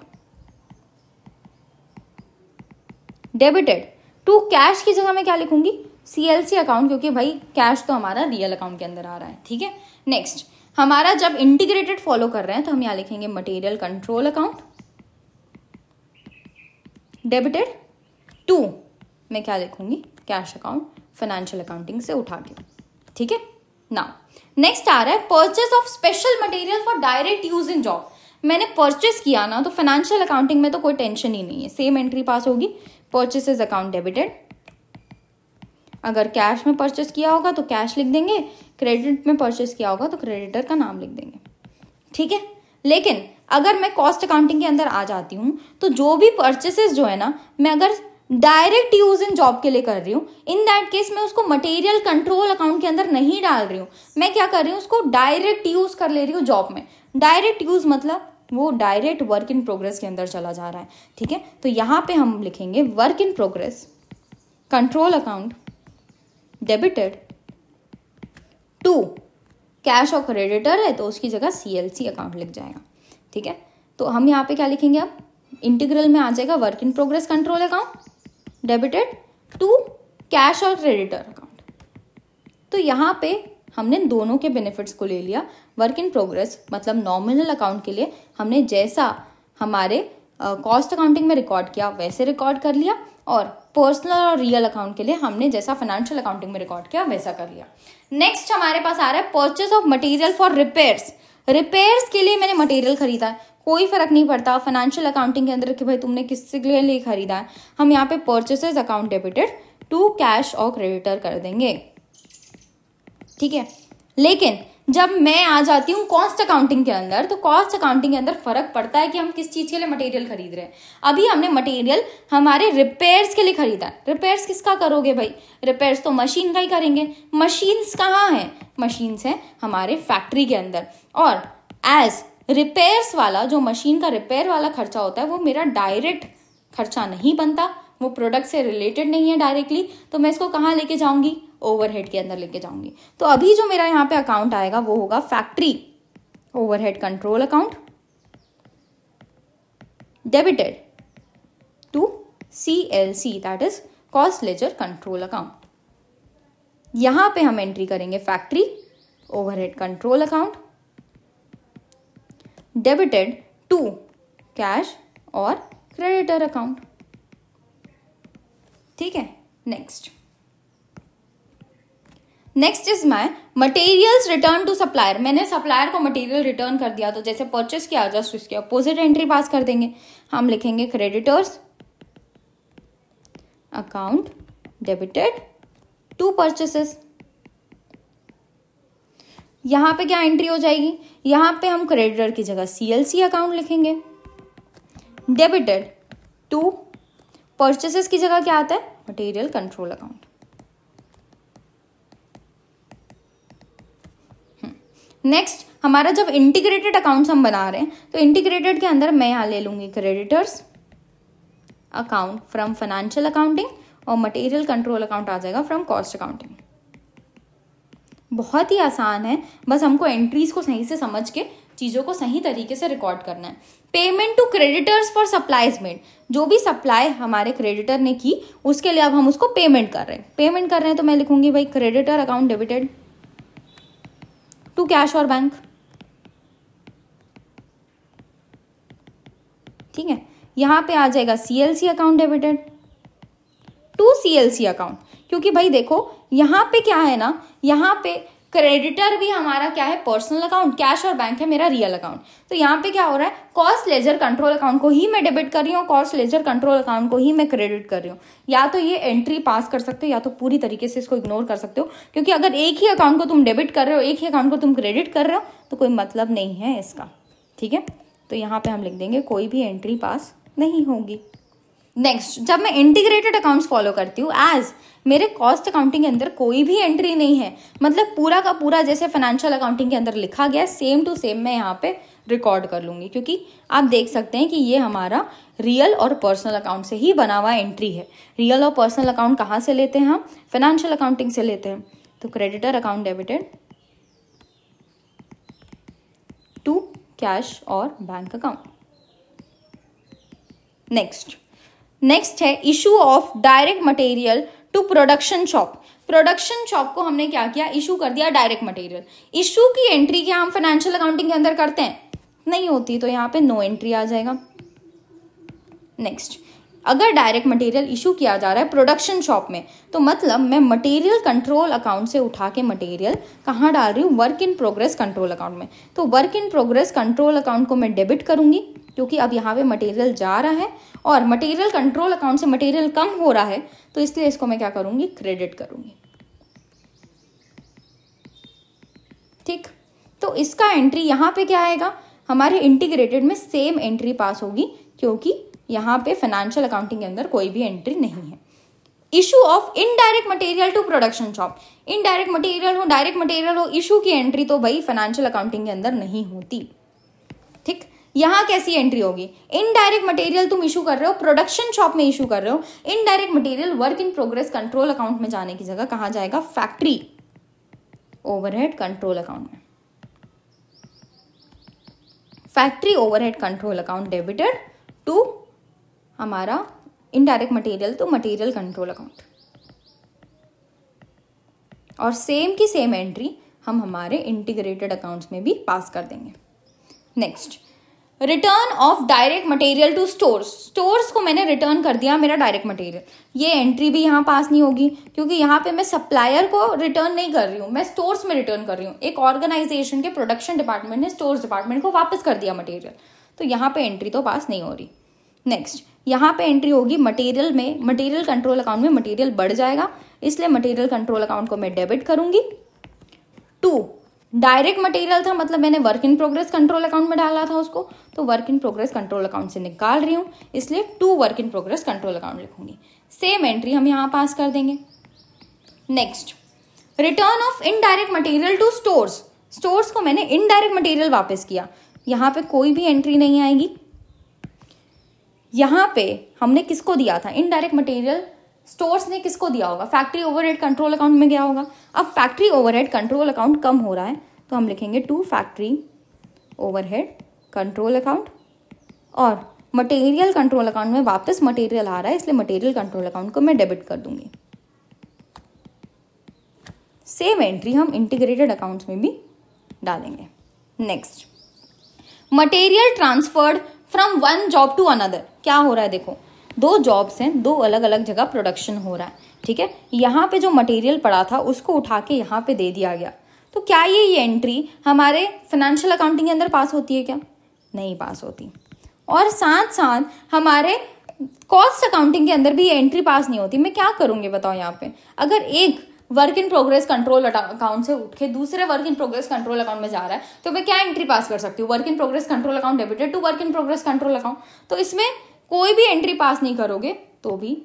debited to cash की जगह मैं क्या लिखूंगी सी अकाउंट क्योंकि भाई कैश तो हमारा रियल अकाउंट के अंदर आ रहा है ठीक है नेक्स्ट हमारा जब इंटीग्रेटेड फॉलो कर रहे हैं तो हम यहां लिखेंगे material control account debited to मैं क्या लिखूंगी कैश अकाउंट फाइनेंशियल अकाउंटिंग से उठा के ठीक है नाउ नेक्स्ट आ रहा है purchase of special material for direct use in job मैंने परचेस किया ना तो फाइनेंशियल अकाउंटिंग में तो कोई टेंशन ही नहीं है सेम एंट्री पास होगी परचेस अकाउंट डेबिटेड अगर कैश में परचेस किया होगा तो कैश लिख देंगे क्रेडिट में परचेस किया होगा तो क्रेडिटर का नाम लिख देंगे ठीक है लेकिन अगर मैं कॉस्ट अकाउंटिंग के अंदर आ जाती हूँ तो जो भी परचेसेस जो है ना मैं अगर डायरेक्ट यूज इन जॉब के लिए कर रही हूँ इन दैट केस मैं उसको मटेरियल कंट्रोल अकाउंट के अंदर नहीं डाल रही हूँ मैं क्या कर रही हूँ उसको डायरेक्ट यूज कर ले रही हूँ जॉब में डायरेक्ट यूज मतलब वो डायरेक्ट वर्क इन प्रोग्रेस के अंदर चला जा रहा है ठीक है तो यहाँ पे हम लिखेंगे work in progress control account debited to cash और क्रेडिटर है तो उसकी जगह सी एल सी अकाउंट लिख जाएगा ठीक है तो हम यहाँ पे क्या लिखेंगे अब इंटीग्रल में आ जाएगा work in progress control account debited to cash और क्रेडिटर अकाउंट तो यहाँ पे हमने दोनों के बेनिफिट्स को ले लिया वर्क इन प्रोग्रेस मतलब नॉमिनल अकाउंट के लिए हमने जैसा हमारे कॉस्ट uh, अकाउंटिंग में रिकॉर्ड किया वैसे रिकॉर्ड कर लिया और पर्सनल और रियल अकाउंट के लिए हमने जैसा फाइनेंशियल अकाउंटिंग में रिकॉर्ड किया वैसा कर लिया नेक्स्ट हमारे पास आ रहा है purchase of material for repairs repairs के लिए मैंने मटेरियल खरीदा है कोई फर्क नहीं पड़ता फाइनेंशियल अकाउंटिंग के अंदर कि भाई तुमने किससे के लिए खरीदा है हम यहाँ पे purchases account debited to cash और क्रेडिटर कर देंगे ठीक है लेकिन जब मैं आ जाती हूँ कॉस्ट अकाउंटिंग के अंदर तो कॉस्ट अकाउंटिंग के अंदर फर्क पड़ता है कि हम किस चीज़ के लिए मटेरियल खरीद रहे हैं अभी हमने मटेरियल हमारे रिपेयर्स के लिए खरीदा रिपेयर्स किसका करोगे भाई रिपेयर्स तो मशीन का ही करेंगे मशीन्स कहाँ हैं मशीन्स हैं हमारे फैक्ट्री के अंदर और एज रिपेयर्स वाला जो मशीन का रिपेयर वाला खर्चा होता है वो मेरा डायरेक्ट खर्चा नहीं बनता वो प्रोडक्ट से रिलेटेड नहीं है डायरेक्टली तो मैं इसको कहाँ लेके जाऊंगी ओवरहेड के अंदर लेके जाऊंगी तो अभी जो मेरा यहाँ पे अकाउंट आएगा वो होगा factory overhead control account debited to C L C that is cost ledger control account यहां पे हम एंट्री करेंगे factory overhead control account debited to cash और क्रेडिटर अकाउंट ठीक है next next is my materials return to supplier मैंने supplier को material return कर दिया तो जैसे परचेस किया जस्ट उसके अपोजिट एंट्री पास कर देंगे हम लिखेंगे creditors account debited to purchases यहां पे क्या एंट्री हो जाएगी यहां पे हम क्रेडिटर की जगह सी एल सी अकाउंट लिखेंगे डेबिटेड टू परचेसेस की जगह क्या आता है मटेरियल कंट्रोल अकाउंट नेक्स्ट हमारा जब इंटीग्रेटेड अकाउंट्स हम बना रहे हैं तो इंटीग्रेटेड के अंदर मैं यहाँ ले लूंगी creditors account from financial accounting और मटेरियल कंट्रोल अकाउंट आ जाएगा फ्रॉम कॉस्ट अकाउंटिंग बहुत ही आसान है बस हमको एंट्रीज को सही से समझ के चीज़ों को सही तरीके से रिकॉर्ड करना है payment to creditors for supplies made जो भी सप्लाई हमारे क्रेडिटर ने की उसके लिए अब हम उसको पेमेंट कर रहे हैं पेमेंट कर रहे हैं तो मैं लिखूंगी भाई creditor account debited to cash और बैंक ठीक है यहां पे आ जाएगा CLC account debited to CLC account क्योंकि भाई देखो यहां पे क्या है ना यहां पे क्रेडिटर भी हमारा क्या है पर्सनल अकाउंट कैश और बैंक है मेरा रियल अकाउंट तो यहाँ पे क्या हो रहा है कॉस्ट लेजर कंट्रोल अकाउंट को ही मैं डेबिट कर रही हूँ कॉस्ट लेजर कंट्रोल अकाउंट को ही मैं क्रेडिट कर रही हूँ या तो ये एंट्री पास कर सकते हो या तो पूरी तरीके से इसको इग्नोर कर सकते हो क्योंकि अगर एक ही अकाउंट को तुम डेबिट कर रहे हो एक ही अकाउंट को तुम क्रेडिट कर रहे हो तो कोई मतलब नहीं है इसका ठीक है तो यहाँ पर हम लिख देंगे कोई भी एंट्री पास नहीं होगी नेक्स्ट जब मैं इंटीग्रेटेड अकाउंट्स फॉलो करती हूँ एज मेरे कॉस्ट अकाउंटिंग के अंदर कोई भी एंट्री नहीं है मतलब पूरा का पूरा जैसे फाइनेंशियल अकाउंटिंग के अंदर लिखा गया सेम टू सेम मैं यहाँ पे रिकॉर्ड कर लूंगी क्योंकि आप देख सकते हैं कि ये हमारा रियल और पर्सनल अकाउंट से ही बना हुआ एंट्री है रियल और पर्सनल अकाउंट कहाँ से लेते हैं हम फाइनेंशियल अकाउंटिंग से लेते हैं तो creditor account debited to cash और बैंक अकाउंट नेक्स्ट नेक्स्ट है issue of direct material to production shop production shop को हमने क्या किया इशू कर दिया डायरेक्ट मटेरियल इशू की एंट्री क्या हम फाइनेंशियल अकाउंटिंग के अंदर करते हैं नहीं होती तो यहाँ पे नो एंट्री आ जाएगा नेक्स्ट अगर डायरेक्ट मटेरियल इशू किया जा रहा है प्रोडक्शन शॉप में तो मतलब मैं मटेरियल कंट्रोल अकाउंट से उठा के मटेरियल कहाँ डाल रही हूँ work in progress control account में तो work in progress control account को मैं डेबिट करूंगी क्योंकि अब यहाँ पे मटेरियल जा रहा है और मटेरियल कंट्रोल अकाउंट से मटेरियल कम हो रहा है तो इसलिए इसको मैं क्या करूंगी क्रेडिट करूंगी ठीक तो इसका एंट्री यहां पे क्या आएगा हमारे इंटीग्रेटेड में सेम एंट्री पास होगी क्योंकि यहां पे फाइनेंशियल अकाउंटिंग के अंदर कोई भी एंट्री नहीं है issue of indirect material to production shop indirect material हो डायरेक्ट मटेरियल हो इशू की एंट्री तो भाई फाइनेंशियल अकाउंटिंग के अंदर नहीं होती यहाँ कैसी एंट्री होगी इनडायरेक्ट मटेरियल तुम इशू कर रहे हो प्रोडक्शन शॉप में इशू कर रहे हो indirect material work in progress control account में जाने की जगह कहाँ जाएगा फैक्ट्री ओवरहेड कंट्रोल अकाउंट में factory overhead control account debited to हमारा इनडायरेक्ट मटेरियल तो मटेरियल कंट्रोल अकाउंट और सेम की सेम एंट्री हम हमारे इंटीग्रेटेड अकाउंट्स में भी पास कर देंगे next return of direct material to stores stores को मैंने रिटर्न कर दिया मेरा डायरेक्ट मटेरियल ये एंट्री भी यहाँ पास नहीं होगी क्योंकि यहाँ पे मैं सप्लायर को रिटर्न नहीं कर रही हूँ मैं स्टोर्स में रिटर्न कर रही हूँ एक ऑर्गेनाइजेशन के प्रोडक्शन डिपार्टमेंट ने स्टोर्स डिपार्टमेंट को वापस कर दिया मटेरियल तो यहाँ पे एंट्री तो पास नहीं हो रही नेक्स्ट यहाँ पे एंट्री होगी मटेरियल में मटेरियल कंट्रोल अकाउंट में मटेरियल बढ़ जाएगा इसलिए मटेरियल कंट्रोल अकाउंट को मैं डेबिट करूंगी टू डायरेक्ट मटेरियल था मतलब मैंने work in progress control account में डाला था उसको तो work in progress control account से निकाल रही हूँ इसलिए to work in progress control account लिखूंगी सेम एंट्री हम यहाँ पास कर देंगे next return of indirect material to stores stores को मैंने इनडायरेक्ट मटेरियल वापस किया यहाँ पे कोई भी एंट्री नहीं आएगी यहाँ पे हमने किसको दिया था इनडायरेक्ट मटेरियल स्टोर्स ने किसको दिया होगा फैक्ट्री ओवरहेड कंट्रोल अकाउंट में गया होगा अब फैक्ट्री ओवरहेड कंट्रोल अकाउंट कम हो रहा है तो हम लिखेंगे to factory overhead control account और मटेरियल कंट्रोल अकाउंट में वापस मटेरियल आ रहा है इसलिए मटेरियल कंट्रोल अकाउंट को मैं डेबिट कर दूंगी सेम एंट्री हम इंटीग्रेटेड अकाउंट्स में भी डालेंगे next material transferred from one job to another क्या हो रहा है देखो दो जॉब्स हैं दो अलग अलग जगह प्रोडक्शन हो रहा है ठीक है यहाँ पे जो मटेरियल पड़ा था उसको उठा के यहाँ पे दे दिया गया तो क्या ये ये एंट्री हमारे फाइनेंशियल अकाउंटिंग के अंदर पास होती है क्या नहीं पास होती और साथ साथ हमारे कॉस्ट अकाउंटिंग के अंदर भी ये एंट्री पास नहीं होती मैं क्या करूँगी बताओ यहाँ पे अगर एक work in progress control account से उठ के दूसरे work in progress control account में जा रहा है तो मैं क्या एंट्री पास कर सकती हूँ work in progress control account debited to work in progress control account तो इसमें कोई भी एंट्री पास नहीं करोगे तो भी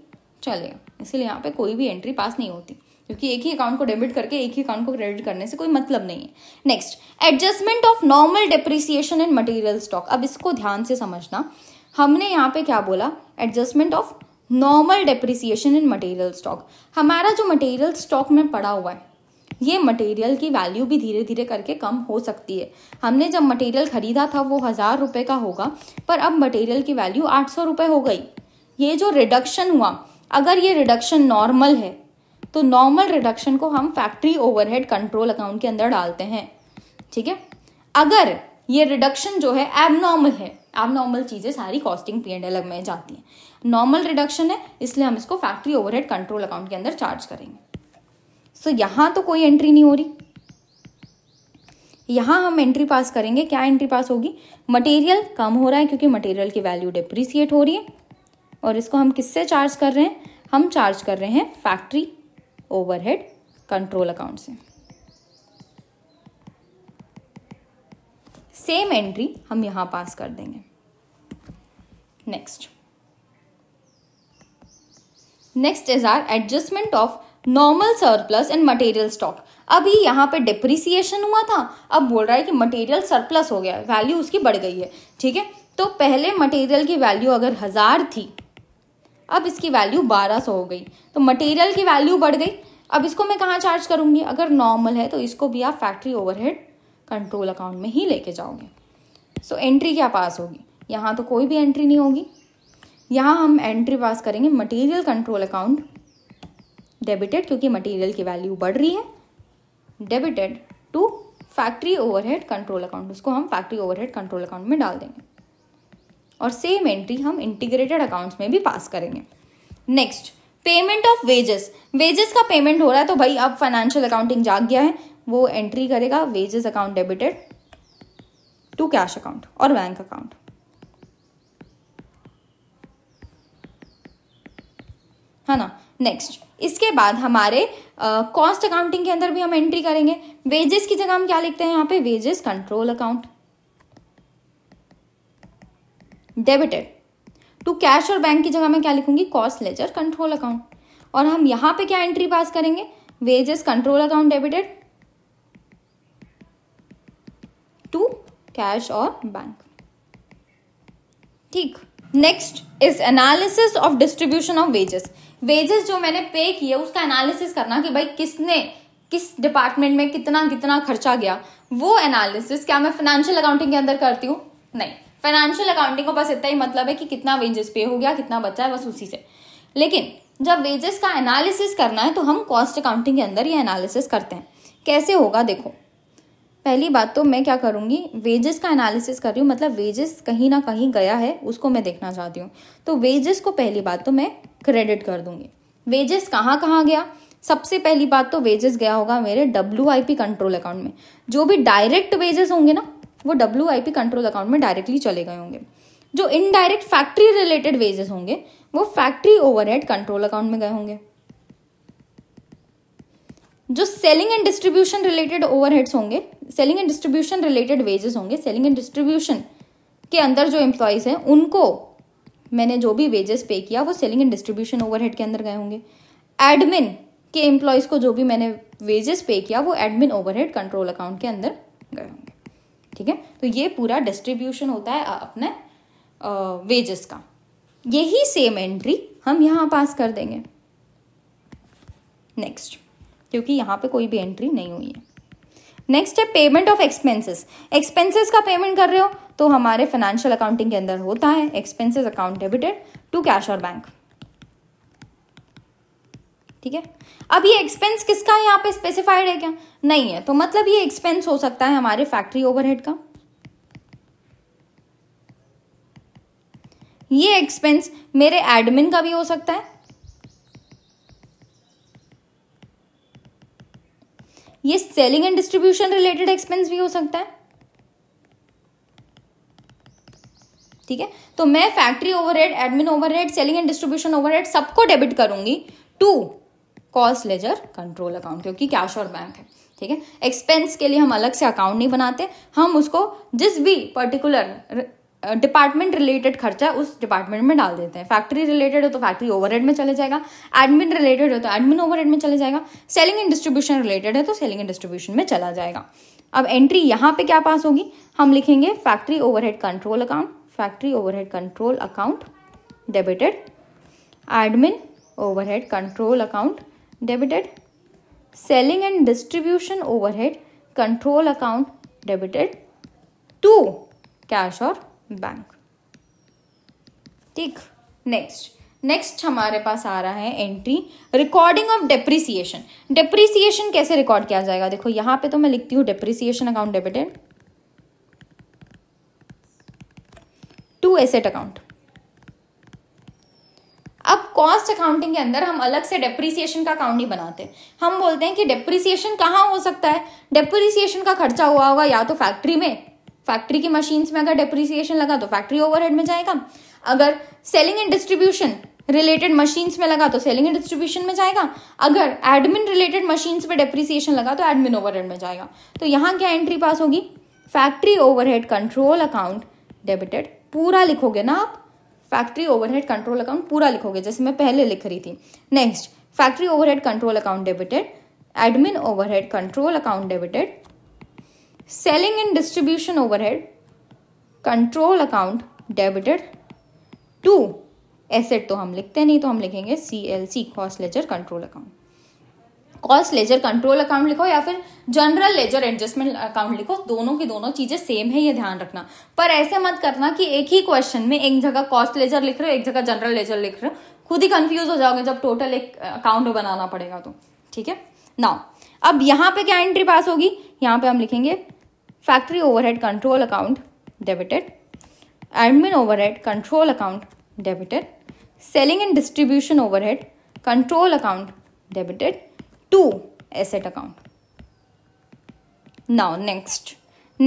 चले इसीलिए यहाँ पे कोई भी एंट्री पास नहीं होती क्योंकि एक ही अकाउंट को डेबिट करके एक ही अकाउंट को क्रेडिट करने से कोई मतलब नहीं है next adjustment of normal depreciation in material stock अब इसको ध्यान से समझना हमने यहाँ पे क्या बोला adjustment of normal depreciation in material stock हमारा जो मटेरियल स्टॉक में पड़ा हुआ है ये मटेरियल की वैल्यू भी धीरे धीरे करके कम हो सकती है हमने जब मटेरियल ख़रीदा था वो हज़ार रुपये का होगा पर अब मटेरियल की वैल्यू आठ सौ रुपये हो गई ये जो रिडक्शन हुआ अगर ये रिडक्शन नॉर्मल है तो नॉर्मल रिडक्शन को हम फैक्ट्री ओवरहेड कंट्रोल अकाउंट के अंदर डालते हैं ठीक है अगर ये रिडक्शन जो है एबनॉर्मल है एबनॉर्मल चीज़ें सारी कॉस्टिंग पी एंड एल में जाती हैं नॉर्मल रिडक्शन है इसलिए हम इसको फैक्ट्री ओवरहेड कंट्रोल अकाउंट के अंदर चार्ज करेंगे सो so, यहाँ तो कोई एंट्री नहीं हो रही यहाँ हम एंट्री पास करेंगे क्या एंट्री पास होगी मटेरियल कम हो रहा है क्योंकि मटेरियल की वैल्यू डिप्रिसिएट हो रही है और इसको हम किससे चार्ज कर रहे हैं हम चार्ज कर रहे हैं फैक्ट्री ओवरहेड कंट्रोल अकाउंट से सेम एंट्री हम यहां पास कर देंगे next next is our adjustment of normal surplus and material stock अभी यहाँ पे डिप्रिसिएशन हुआ था अब बोल रहा है कि मटेरियल सरप्लस हो गया वैल्यू उसकी बढ़ गई है ठीक है तो पहले मटेरियल की वैल्यू अगर हज़ार थी अब इसकी वैल्यू बारह सौ हो गई तो मटेरियल की वैल्यू बढ़ गई अब इसको मैं कहाँ चार्ज करूंगी अगर नॉर्मल है तो इसको भी आप फैक्ट्री ओवरहेड कंट्रोल अकाउंट में ही लेके जाओगे सो एंट्री क्या पास होगी यहाँ तो कोई भी एंट्री नहीं होगी यहाँ हम एंट्री पास करेंगे मटेरियल कंट्रोल अकाउंट डेबिटेड क्योंकि मटेरियल की वैल्यू बढ़ रही है debited to factory overhead control account उसको हम फैक्ट्री ओवरहेड कंट्रोल अकाउंट में डाल देंगे और सेम एंट्री हम इंटीग्रेटेड अकाउंट्स में भी पास करेंगे next payment of wages wages का पेमेंट हो रहा है तो भाई अब फाइनेंशियल अकाउंटिंग जाग गया है वो एंट्री करेगा wages account debited to cash account और बैंक अकाउंट है ना नेक्स्ट इसके बाद हमारे कॉस्ट uh, अकाउंटिंग के अंदर भी हम एंट्री करेंगे वेजेस की जगह हम क्या लिखते हैं यहां पे wages control account debited to cash और बैंक की जगह मैं क्या लिखूंगी कॉस्ट लेजर कंट्रोल अकाउंट और हम यहां पे क्या एंट्री पास करेंगे wages control account debited to cash और बैंक ठीक next is analysis of distribution of wages wages जो मैंने पे किए उसका एनालिसिस करना कि भाई किसने किस डिपार्टमेंट में कितना कितना खर्चा गया वो एनालिसिस क्या मैं फाइनेंशियल अकाउंटिंग के अंदर करती हूँ नहीं फाइनेंशियल अकाउंटिंग को बस इतना ही मतलब है कि कितना वेजेस पे हो गया कितना बचा है बस उसी से लेकिन जब वेजेस का एनालिसिस करना है तो हम कॉस्ट अकाउंटिंग के अंदर ये एनालिसिस करते हैं कैसे होगा देखो पहली बात तो मैं क्या करूंगी वेजेस का एनालिसिस कर रही हूँ मतलब वेजेस कहीं ना कहीं गया है उसको मैं देखना चाहती हूँ तो वेजेस को पहली बात तो मैं क्रेडिट कर दूंगी वेजेस कहाँ कहाँ गया सबसे पहली बात तो वेजेस गया होगा मेरे W I P control account में जो भी डायरेक्ट वेजेस होंगे ना वो W I P control account में डायरेक्टली चले गए होंगे जो इनडायरेक्ट फैक्ट्री रिलेटेड वेजेस होंगे वो फैक्ट्री ओवरहेड कंट्रोल अकाउंट में गए होंगे जो selling and distribution related overheads होंगे selling and distribution related wages होंगे सेलिंग एंड डिस्ट्रीब्यूशन के अंदर जो एम्प्लॉयज़ हैं उनको मैंने जो भी वेजेस पे किया वो सेलिंग एंड डिस्ट्रीब्यूशन ओवरहेड के अंदर गए होंगे एडमिन के एम्प्लॉयज़ को जो भी मैंने वेजेस पे किया वो एडमिन ओवरहेड कंट्रोल अकाउंट के अंदर गए होंगे ठीक है तो ये पूरा डिस्ट्रीब्यूशन होता है अपने वेजेस का यही सेम एंट्री हम यहां पास कर देंगे नेक्स्ट क्योंकि यहाँ पे कोई भी एंट्री नहीं हुई है नेक्स्ट है पेमेंट ऑफ एक्सपेंसेस एक्सपेंसेस का पेमेंट कर रहे हो तो हमारे फाइनेंशियल अकाउंटिंग के अंदर होता है expenses account debited to cash और बैंक ठीक है अब ये एक्सपेंस किसका यहाँ पे स्पेसिफाइड है क्या नहीं है तो मतलब ये एक्सपेंस हो सकता है हमारे फैक्ट्री ओवरहेड का ये एक्सपेंस मेरे एडमिन का भी हो सकता है ये selling and distribution related expense भी हो सकता है ठीक है तो मैं factory overhead admin overhead selling and distribution overhead सबको डेबिट करूंगी to cost ledger control account क्योंकि कैश और बैंक है ठीक है एक्सपेंस के लिए हम अलग से अकाउंट नहीं बनाते हम उसको जिस भी पर्टिकुलर डिपार्टमेंट रिलेटेड खर्चा उस डिपार्टमेंट में डाल देते हैं फैक्ट्री रिलेटेड हो तो फैक्ट्री ओवरहेड में चले जाएगा एडमिन रिलेटेड हो तो एडमिन ओवरहेड में चले जाएगा सेलिंग एंड डिस्ट्रीब्यूशन रिलेटेड है तो सेलिंग एंड डिस्ट्रीब्यूशन में चला जाएगा अब एंट्री यहाँ पे क्या पास होगी हम लिखेंगे factory overhead control account factory overhead control account debited admin overhead control account debited selling and distribution overhead control account debited to cash और बैंक ठीक नेक्स्ट नेक्स्ट हमारे पास आ रहा है entry recording of depreciation depreciation कैसे record किया जाएगा देखो यहां पे तो मैं लिखती हूं depreciation account debited to asset account अब कॉस्ट अकाउंटिंग के अंदर हम अलग से डेप्रिसिएशन का अकाउंट नहीं बनाते हम बोलते हैं कि डेप्रिसिएशन कहां हो सकता है डेप्रिसिएशन का खर्चा हुआ होगा या तो फैक्ट्री में फैक्ट्री की मशीन्स में अगर डेप्रिसिएशन लगा तो फैक्ट्री ओवरहेड में जाएगा अगर selling and distribution related machines में लगा तो सेलिंग एंड डिस्ट्रीब्यूशन में जाएगा अगर एडमिन रिलेटेड मशीन्स पे डेप्रिसिएशन लगा तो एडमिन ओवरहेड में जाएगा तो यहाँ क्या एंट्री पास होगी factory overhead control account debited पूरा लिखोगे ना आप फैक्ट्री ओवरहेड कंट्रोल अकाउंट पूरा लिखोगे जैसे मैं पहले लिख रही थी next factory overhead control account debited admin overhead control account debited selling and distribution overhead control account debited to asset तो हम लिखते नहीं तो हम लिखेंगे C L C cost ledger control account cost ledger control account लिखो या फिर जनरल लेजर एडजस्टमेंट अकाउंट लिखो दोनों की दोनों चीजें सेम है ये ध्यान रखना पर ऐसे मत करना कि एक ही क्वेश्चन में एक जगह कॉस्ट लेजर लिख रहे हो एक जगह जनरल लेजर लिख रहे हो खुद ही कंफ्यूज हो जाओगे जब टोटल एक अकाउंट बनाना पड़ेगा तो ठीक है नाउ अब यहां पे क्या एंट्री पास होगी यहां पे हम लिखेंगे factory overhead control account debited admin overhead control account debited selling and distribution overhead control account debited to asset account now next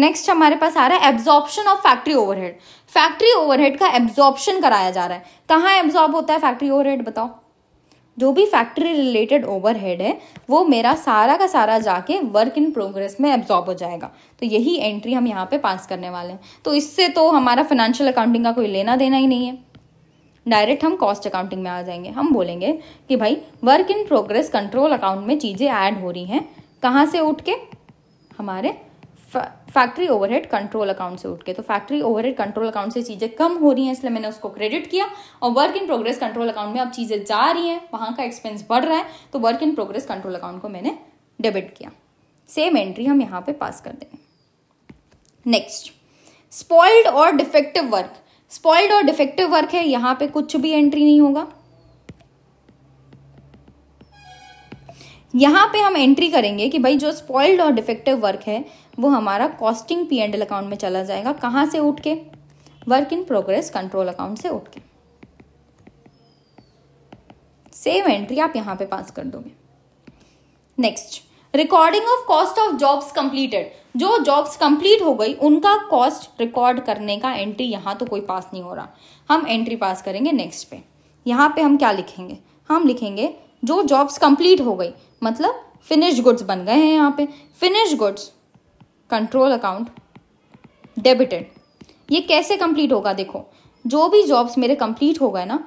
next हमारे पास आ रहा है absorption of factory overhead factory overhead का एब्जॉर्प्शन कराया जा रहा है कहाँ एब्जॉर्ब होता है फैक्ट्री ओवरहेड बताओ जो भी फैक्ट्री रिलेटेड ओवरहेड है वो मेरा सारा का सारा जाके वर्क इन प्रोग्रेस में एब्जॉर्ब हो जाएगा तो यही एंट्री हम यहाँ पे पास करने वाले हैं तो इससे तो हमारा फाइनेंशियल अकाउंटिंग का कोई लेना देना ही नहीं है डायरेक्ट हम कॉस्ट अकाउंटिंग में आ जाएंगे हम बोलेंगे कि भाई work in progress control account में चीज़ें ऐड हो रही हैं कहाँ से उठ के हमारे फैक्ट्री ओवरहेड कंट्रोल अकाउंट से उठ के तो फैक्ट्री ओवरहेड कंट्रोल अकाउंट से चीज़ें कम हो रही हैं इसलिए मैंने उसको क्रेडिट किया और work in progress control account में अब चीज़ें जा रही हैं वहां का एक्सपेंस बढ़ रहा है तो work in progress control account को मैंने डेबिट किया सेम एंट्री हम यहाँ पे पास कर देंगे नेक्स्ट स्पॉइल्ड और डिफेक्टिव वर्क स्पॉइल्ड और डिफेक्टिव वर्क है यहाँ पे कुछ भी एंट्री नहीं होगा यहाँ पे हम एंट्री करेंगे कि भाई जो स्पॉइल्ड और डिफेक्टिव वर्क है वो हमारा costing P and L account में चला जाएगा कहाँ से उठ के work in progress control account से उठ के सेम एंट्री आप यहाँ पे पास कर दोगे next recording of cost of jobs completed जो जॉब्स कंप्लीट हो गई उनका कॉस्ट रिकॉर्ड करने का एंट्री यहाँ तो कोई पास नहीं हो रहा हम एंट्री पास करेंगे नेक्स्ट पे यहाँ पे हम क्या लिखेंगे हम लिखेंगे जो जॉब्स कंप्लीट हो गई मतलब फिनिश गुड्स बन गए हैं यहाँ पे finish goods control account debited ये कैसे कंप्लीट होगा देखो जो भी जॉब्स मेरे कंप्लीट हो गए ना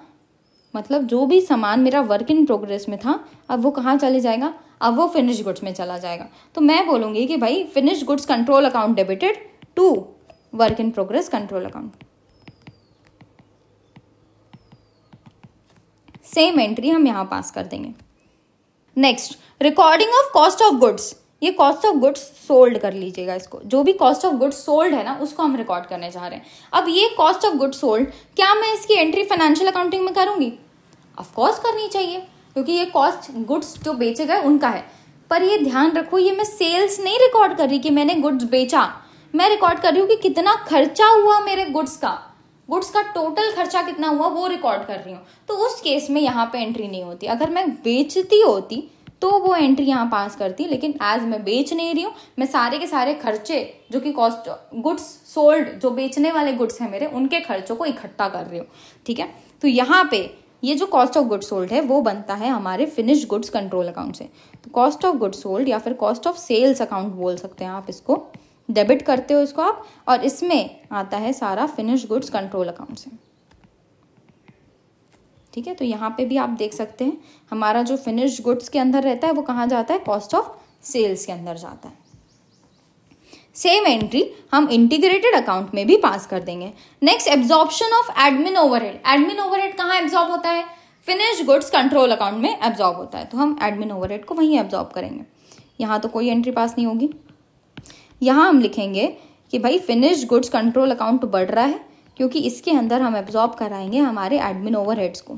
मतलब जो भी सामान मेरा वर्क इन प्रोग्रेस में था अब वो कहाँ चले जाएगा अब वो फिनिश गुड्स में चला जाएगा तो मैं बोलूँगी कि भाई finish goods control account debited to work in progress control account same entry हम यहाँ पास कर देंगे next recording of cost of goods ये कॉस्ट ऑफ गुड्स सोल्ड कर लीजिएगा इसको जो भी कॉस्ट ऑफ गुड्स सोल्ड है ना उसको हम रिकॉर्ड करने जा रहे हैं अब ये कॉस्ट ऑफ गुड्स सोल्ड क्या मैं इसकी एंट्री फाइनेंशियल अकाउंटिंग में करूंगी ऑफकोर्स करनी चाहिए क्योंकि ये कॉस्ट गुड्स जो बेचे गए उनका है पर ये ध्यान रखो ये मैं सेल्स नहीं रिकॉर्ड कर रही कि मैंने गुड्स बेचा मैं रिकॉर्ड कर रही हूँ कि कितना खर्चा हुआ मेरे गुड्स का गुड्स का टोटल खर्चा कितना हुआ वो रिकॉर्ड कर रही हूँ तो उस केस में यहाँ पे एंट्री नहीं होती अगर मैं बेचती होती तो वो एंट्री यहाँ पास करती लेकिन एज मैं बेच नहीं रही हूँ मैं सारे के सारे खर्चे जो कि कॉस्ट गुड्स सोल्ड जो बेचने वाले गुड्स हैं मेरे उनके खर्चों को इकट्ठा कर रही हूँ ठीक है तो यहाँ पे ये जो कॉस्ट ऑफ गुड सोल्ड है वो बनता है हमारे फिनिश गुड्स कंट्रोल अकाउंट से तो कॉस्ट ऑफ गुड सोल्ड या फिर कॉस्ट ऑफ सेल्स अकाउंट बोल सकते हैं आप इसको डेबिट करते हो इसको आप और इसमें आता है सारा फिनिश गुड्स कंट्रोल अकाउंट से ठीक है तो यहाँ पे भी आप देख सकते हैं हमारा जो फिनिश गुड्स के अंदर रहता है वो कहाँ जाता है कॉस्ट ऑफ सेल्स के अंदर जाता है सेम एंट्री हम इंटीग्रेटेड अकाउंट में भी पास कर देंगे next absorption of admin overhead admin overhead कहाँ एब्जॉर्ब होता है फिनिश गुड्स कंट्रोल अकाउंट में एब्जॉर्ब होता है तो हम एडमिन ओवरहेड को वहीं एब्जॉर्ब करेंगे यहाँ तो कोई एंट्री पास नहीं होगी यहाँ हम लिखेंगे कि भाई फिनिश गुड्स कंट्रोल अकाउंट बढ़ रहा है क्योंकि इसके अंदर हम एब्जॉर्ब कराएंगे हमारे एडमिन ओवरहेड्स को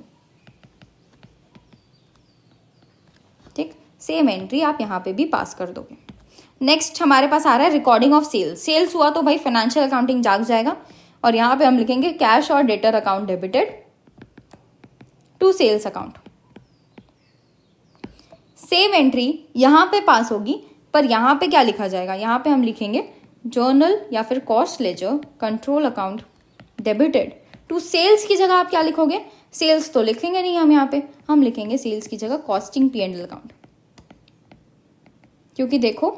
ठीक सेम एंट्री आप यहाँ पे भी पास कर दोगे नेक्स्ट हमारे पास आ रहा है रिकॉर्डिंग ऑफ सेल्स सेल्स हुआ तो भाई फाइनेंशियल अकाउंटिंग जाग जाएगा और यहाँ पे हम लिखेंगे कैश और debtor account debited to sales account same entry यहाँ पे पास होगी पर यहाँ पे क्या लिखा जाएगा यहाँ पे हम लिखेंगे जर्नल या फिर cost ledger control account debited to sales की जगह आप क्या लिखोगे सेल्स तो लिखेंगे नहीं हम यहाँ पे हम लिखेंगे सेल्स की जगह कॉस्टिंग पी एंडल अकाउंट क्योंकि देखो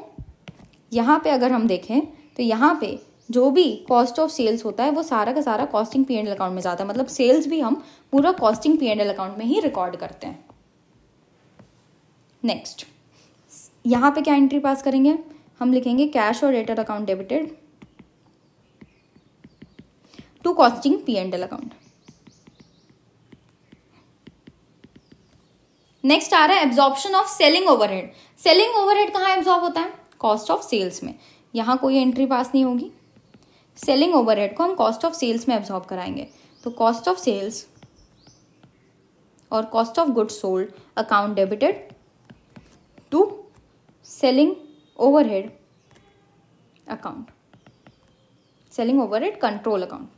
यहाँ पे अगर हम देखें तो यहाँ पे जो भी कॉस्ट ऑफ सेल्स होता है वो सारा का सारा कॉस्टिंग पी एंडल अकाउंट में जाता है मतलब सेल्स भी हम पूरा कॉस्टिंग पी एंडल अकाउंट में ही रिकॉर्ड करते हैं नेक्स्ट यहाँ पे क्या एंट्री पास करेंगे हम लिखेंगे कैश और debtor account debited to costing P and L account next आ रहा है absorption of selling overhead selling overhead कहाँ एब्जॉर्ब होता है कॉस्ट ऑफ सेल्स में यहां कोई एंट्री पास नहीं होगी सेलिंग ओवरहेड को हम कॉस्ट ऑफ सेल्स में एब्जॉर्ब कराएंगे तो कॉस्ट ऑफ सेल्स और cost of goods sold account debited to head account selling overhead control account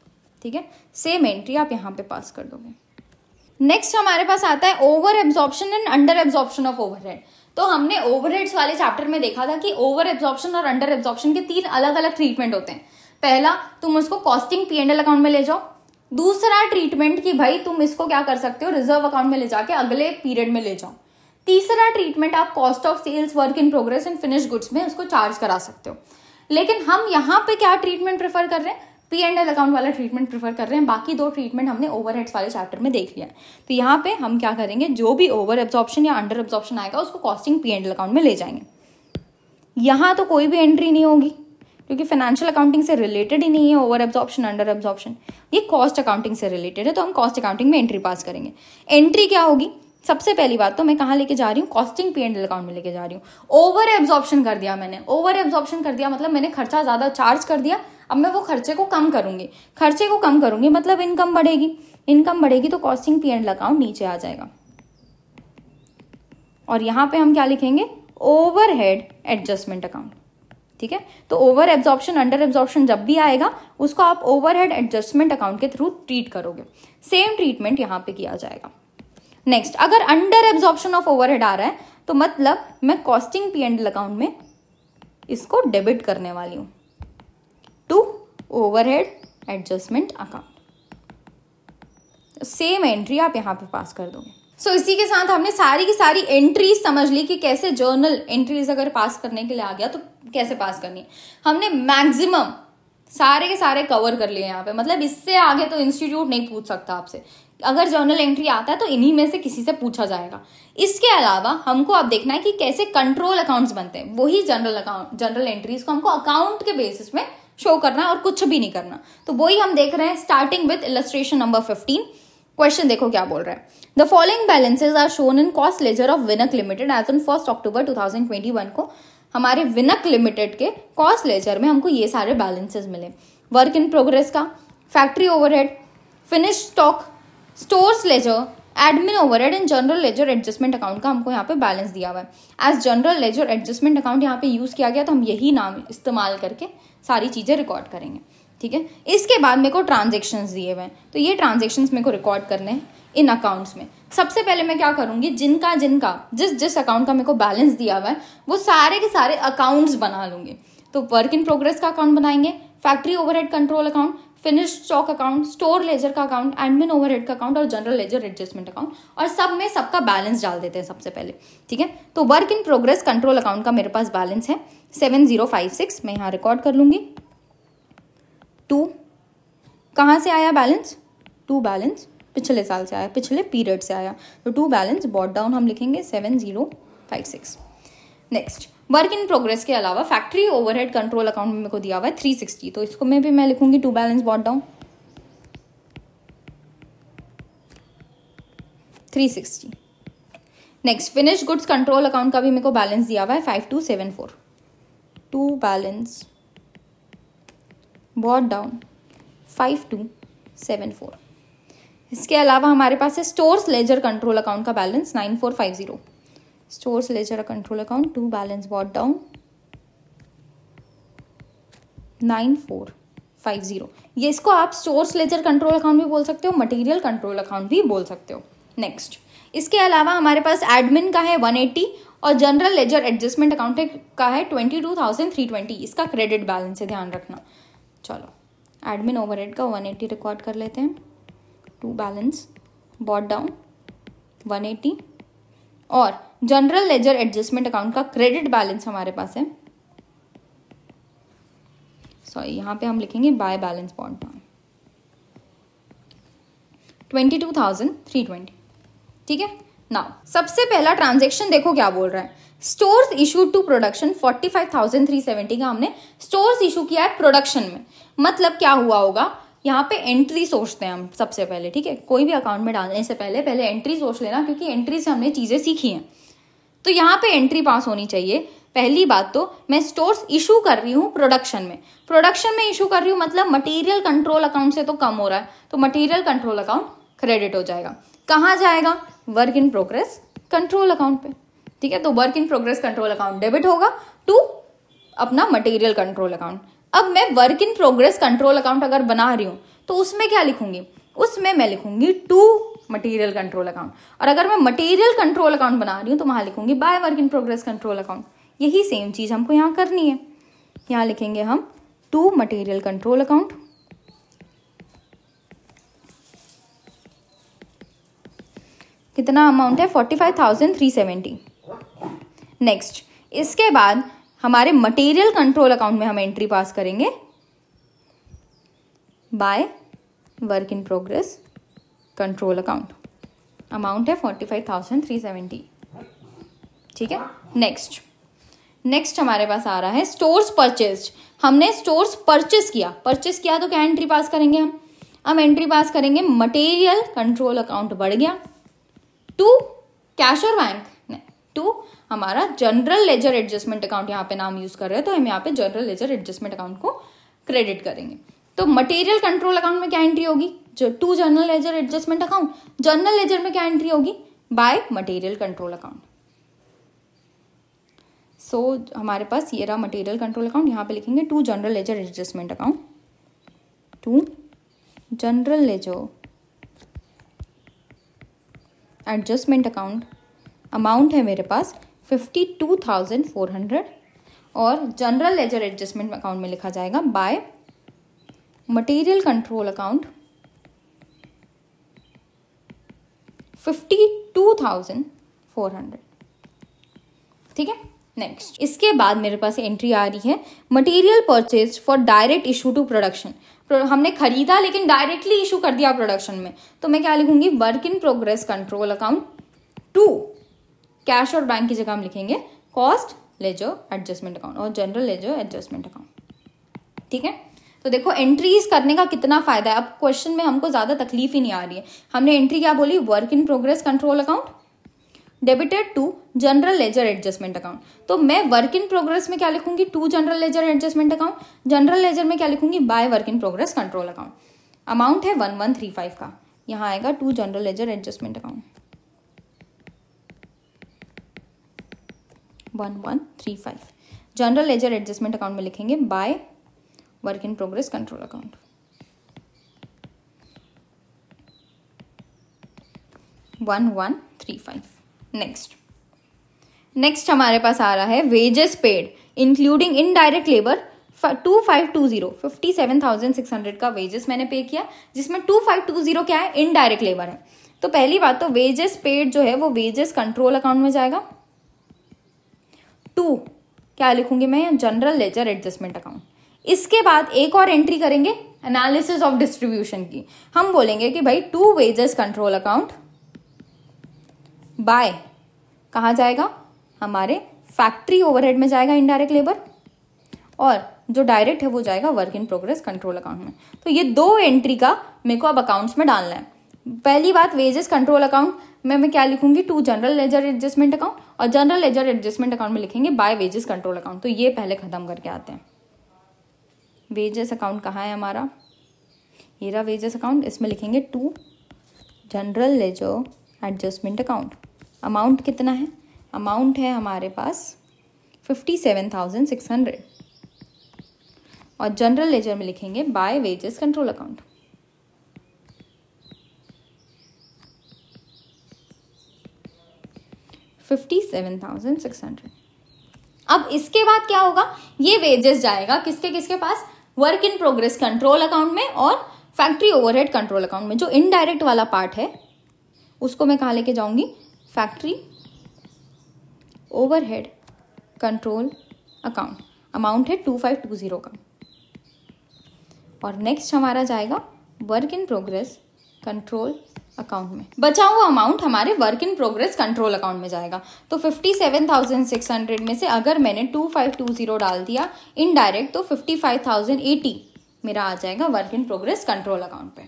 ठीक है सेम एंट्री आप यहां पे पास कर दोगे नेक्स्ट हमारे पास आता है over absorption and under absorption of overhead तो हमने ओवरहेड्स वाले चैप्टर में देखा था कि ओवर एब्जॉर्प्शन और अंडर एब्जॉर्प्शन के तीन अलग अलग ट्रीटमेंट होते हैं पहला तुम उसको कॉस्टिंग पी एंडल अकाउंट में ले जाओ दूसरा ट्रीटमेंट कि भाई तुम इसको क्या कर सकते हो रिजर्व अकाउंट में ले जाके अगले पीरियड में ले जाओ तीसरा ट्रीटमेंट आप cost of sales work in progress and finish goods में उसको चार्ज करा सकते हो लेकिन हम यहाँ पे क्या ट्रीटमेंट प्रेफर कर रहे हैं पी एंड एल अकाउंट वाला ट्रीटमेंट प्रेफर कर रहे हैं बाकी दो ट्रीटमेंट हमने ओवर हेड्स वाले चैप्टर में देख लिया तो यहाँ पे हम क्या करेंगे जो भी ओवर एब्जॉर्प्शन या अंडर एब्जॉर्प्शन आएगा उसको costing P and L account में ले जाएंगे यहाँ तो कोई भी एंट्री नहीं होगी क्योंकि फाइनेंशियल अकाउंटिंग से रिलेटेड ही नहीं है ओवर एब्जॉर्प्शन अंडर एब्जॉर्प्शन ये कॉस्ट अकाउंटिंग से रिलेटेड है तो हम कॉस्ट अकाउंटिंग में एंट्री पास करेंगे एंट्री क्या होगी सबसे पहली बात तो मैं कहाँ लेके जा रही हूँ कॉस्टिंग पी एंड अकाउंट में लेके जा रही हूँ ओवर एब्जॉर्प्शन कर दिया मैंने ओवर एब्जॉर्प्शन कर दिया मतलब मैंने खर्चा ज़्यादा चार्ज कर दिया अब मैं वो खर्चे को कम करूंगी खर्चे को कम करूंगी मतलब इनकम बढ़ेगी इनकम बढ़ेगी तो कॉस्टिंग पी एंड अकाउंट नीचे आ जाएगा और यहाँ पे हम क्या लिखेंगे ओवर हेड एडजस्टमेंट अकाउंट ठीक है तो ओवर एब्जॉर्प्शन अंडर एब्जॉर्प्शन जब भी आएगा उसको आप ओवर हेड एडजस्टमेंट अकाउंट के थ्रू ट्रीट करोगे सेम ट्रीटमेंट यहाँ पे किया जाएगा नेक्स्ट अगर अंडर एब्जॉर्प्शन ऑफ ओवरहेड आ रहा है तो मतलब मैं कॉस्टिंग पी एंड अकाउंट में इसको डेबिट करने वाली हूं to overhead adjustment account same entry आप यहां पे पास कर दोगे सो so, इसी के साथ हमने सारी की सारी एंट्रीज समझ ली कि कैसे जर्नल एंट्रीज अगर पास करने के लिए आ गया तो कैसे पास करनी है हमने मैक्सिमम सारे के सारे कवर कर लिए यहाँ पे मतलब इससे आगे तो इंस्टीट्यूट नहीं पूछ सकता आपसे अगर जर्नल एंट्री आता है तो इन्हीं में से किसी से पूछा जाएगा इसके अलावा हमको अब देखना है कि कैसे कंट्रोल अकाउंट्स बनते हैं वही जनरल अकाउंट जनरल एंट्रीज को हमको अकाउंट के बेसिस में शो करना है और कुछ भी नहीं करना तो वही हम देख रहे हैं starting with illustration number fifteen question देखो क्या बोल रहा है the following balances are shown in cost ledger of Vinak limited as on first October two thousand twenty one को हमारे विनक लिमिटेड के कॉस्ट लेजर में हमको ये सारे बैलेंसेज मिले वर्क इन प्रोग्रेस का factory overhead finish stock stores ledger admin overhead and general ledger adjustment account का हमको यहाँ पे बैलेंस दिया हुआ है as general ledger adjustment account यहाँ पे यूज़ किया गया तो हम यही नाम इस्तेमाल करके सारी चीज़ें रिकॉर्ड करेंगे ठीक है इसके बाद मेरे को ट्रांजेक्शन दिए हुए हैं तो ये ट्रांजेक्शन मेरे को रिकॉर्ड करने हैं इन अकाउंट्स में सबसे पहले मैं क्या करूंगी जिनका जिनका जिस जिस अकाउंट का मेरे को बैलेंस दिया हुआ है वो सारे के सारे अकाउंट्स बना लूंगी तो वर्क इन प्रोग्रेस का अकाउंट बनाएंगे factory overhead control account finish stock account store ledger का अकाउंट एडमिन ओवरहेड का अकाउंट और जनरल लेजर एडजस्टमेंट अकाउंट और सब में सबका बैलेंस डाल देते हैं सबसे पहले ठीक है तो work in progress control account का मेरे पास बैलेंस है सेवन जीरो फाइव सिक्स मैं यहाँ रिकॉर्ड कर लूंगी टू कहाँ से आया बैलेंस टू बैलेंस पिछले साल से आया पिछले पीरियड से आया तो टू बैलेंस बॉट डाउन हम लिखेंगे seven zero five six next work in progress के अलावा फैक्ट्री ओवरहेड कंट्रोल अकाउंट में को दिया हुआ है थ्री सिक्सटी तो इसको मैं भी मैं लिखूंगी to balance brought down three sixty next finish goods control account का भी मेरे को बैलेंस दिया हुआ है five two seven four to balance brought down five two seven four इसके अलावा हमारे पास है स्टोर्स लेजर कंट्रोल अकाउंट का balance nine four five zero stores ledger control account to balance वॉट down nine four five zero ये इसको आप स्टोर्स लेजर कंट्रोल अकाउंट भी बोल सकते हो मटेरियल कंट्रोल अकाउंट भी बोल सकते हो नेक्स्ट इसके अलावा हमारे पास एडमिन का है वन एट्टी और जनरल लेजर एडजस्टमेंट अकाउंट का है twenty two thousand three twenty इसका क्रेडिट बैलेंस है ध्यान रखना चलो एडमिन ओवर का वन एट्टी रिकॉर्ड कर लेते हैं टू बैलेंस बॉट डाउन 180 और जनरल लेजर एडजस्टमेंट अकाउंट का क्रेडिट बैलेंस हमारे पास है सॉरी यहां पे हम लिखेंगे by balance brought down twenty two thousand three twenty ठीक है नाउ सबसे पहला ट्रांजेक्शन देखो क्या बोल रहा है stores issue to production forty five thousand three seventy का हमने स्टोर्स इशू किया है प्रोडक्शन में मतलब क्या हुआ होगा यहाँ पे एंट्री सोचते हैं हम सबसे पहले ठीक है कोई भी अकाउंट में डालने से पहले पहले एंट्री सोच लेना क्योंकि एंट्री से हमने चीज़ें सीखी हैं तो यहाँ पे एंट्री पास होनी चाहिए पहली बात तो मैं स्टोर्स इशू कर रही हूँ प्रोडक्शन में प्रोडक्शन में इशू कर रही हूँ मतलब मटेरियल कंट्रोल अकाउंट से तो कम हो रहा है तो मटेरियल कंट्रोल अकाउंट क्रेडिट हो जाएगा कहाँ जाएगा work in progress control account पे ठीक है तो work in progress control account debit होगा टू अपना मटेरियल कंट्रोल अकाउंट अब मैं work in progress control account अगर बना रही हूँ तो उसमें क्या लिखूंगी उसमें मैं लिखूंगी टू मटेरियल कंट्रोल अकाउंट और अगर मैं मटेरियल कंट्रोल अकाउंट बना रही हूँ तो वहां लिखूंगी by work in progress control account यही सेम चीज़ हमको यहाँ करनी है यहाँ लिखेंगे हम टू मटेरियल कंट्रोल अकाउंट कितना अमाउंट है forty five thousand three seventy next इसके बाद हमारे मटेरियल कंट्रोल अकाउंट में हम एंट्री पास करेंगे by work in progress control account amount है forty five thousand three seventy ठीक है नेक्स्ट नेक्स्ट हमारे पास आ रहा है स्टोर्स परचेस्ड हमने स्टोर्स परचेस किया परचेस किया तो क्या एंट्री पास करेंगे हम हम एंट्री पास करेंगे मटेरियल कंट्रोल अकाउंट बढ़ गया टू कैश और बैंक टू हमारा जनरल लेजर एडजस्टमेंट अकाउंट यहाँ पे नाम यूज कर रहे हैं तो हम यहाँ पे जनरल लेजर एडजस्टमेंट अकाउंट को क्रेडिट करेंगे तो मटेरियल कंट्रोल अकाउंट में क्या एंट्री होगी जो to general ledger adjustment account general ledger में क्या एंट्री होगी by material control account so हमारे पास ये रहा मटेरियल कंट्रोल अकाउंट यहाँ पे लिखेंगे to general ledger adjustment account to general ledger adjustment account amount है मेरे पास fifty two thousand four hundred और जनरल लेजर एडजस्टमेंट अकाउंट में लिखा जाएगा by material control account fifty two thousand four hundred ठीक है नेक्स्ट इसके बाद मेरे पास एंट्री आ रही है material purchase for direct issue to production हमने खरीदा लेकिन डायरेक्टली इशू कर दिया प्रोडक्शन में तो मैं क्या लिखूंगी work in progress control account to cash और बैंक की जगह हम लिखेंगे कॉस्ट जो एडजस्टमेंट अकाउंट और जनरल लेजो एडजस्टमेंट अकाउंट ठीक है तो देखो एंट्रीज करने का कितना फायदा है अब क्वेश्चन में हमको ज्यादा तकलीफ ही नहीं आ रही है हमने एंट्री क्या बोली work in progress control account debited to general ledger adjustment account तो मैं वर्क इन प्रोग्रेस में क्या लिखूंगी to general ledger adjustment account general ledger में क्या लिखूंगी by work in progress control account amount है वन वन थ्री फाइव का यहाँ आएगा to general ledger adjustment account one one three five general ledger adjustment account में लिखेंगे by work in progress control account one one three five next next हमारे पास आ रहा है wages paid including indirect labour two five two zero fifty seven thousand six hundred का wages मैंने pay किया जिसमें टू फाइव टू जीरो क्या है इनडायरेक्ट लेबर है तो पहली बात तो वेजेस पेड जो है वो वेजेस कंट्रोल अकाउंट में जाएगा टू क्या लिखूंगी मैं जनरल लेजर एडजस्टमेंट अकाउंट इसके बाद एक और एंट्री करेंगे एनालिसिस ऑफ डिस्ट्रीब्यूशन की हम बोलेंगे कि भाई to wages control account by कहा जाएगा हमारे फैक्ट्री ओवरहेड में जाएगा इनडायरेक्ट लेबर और जो डायरेक्ट है वो जाएगा work in progress control account में तो ये दो एंट्री का मेरे को अब अकाउंट्स में डालना है पहली बात वेजेस कंट्रोल अकाउंट में मैं क्या लिखूंगी to general ledger adjustment account और जनरल लेजर एडजस्टमेंट अकाउंट में लिखेंगे बाय वेजेस कंट्रोल अकाउंट तो ये पहले ख़त्म करके आते हैं वेजेस अकाउंट कहाँ है हमारा ये रहा वेजेस अकाउंट इसमें लिखेंगे to general ledger adjustment account amount कितना है अमाउंट है हमारे पास fifty seven thousand six hundred और जनरल लेजर में लिखेंगे by wages control account fifty seven thousand six hundred अब इसके बाद क्या होगा ये वेजेस जाएगा किसके किसके पास work in progress control account में और फैक्ट्री ओवरहेड कंट्रोल अकाउंट में जो इनडायरेक्ट वाला पार्ट है उसको मैं कहा लेके जाऊंगी factory overhead control account amount है टू फाइव टू ज़ीरो का और नेक्स्ट हमारा जाएगा work in progress control account में बचा हुआ अमाउंट हमारे work in progress control account में जाएगा तो 57,600 में से अगर मैंने 2520 डाल दिया इनडायरेक्ट तो 55,080 मेरा आ जाएगा work in progress control account पे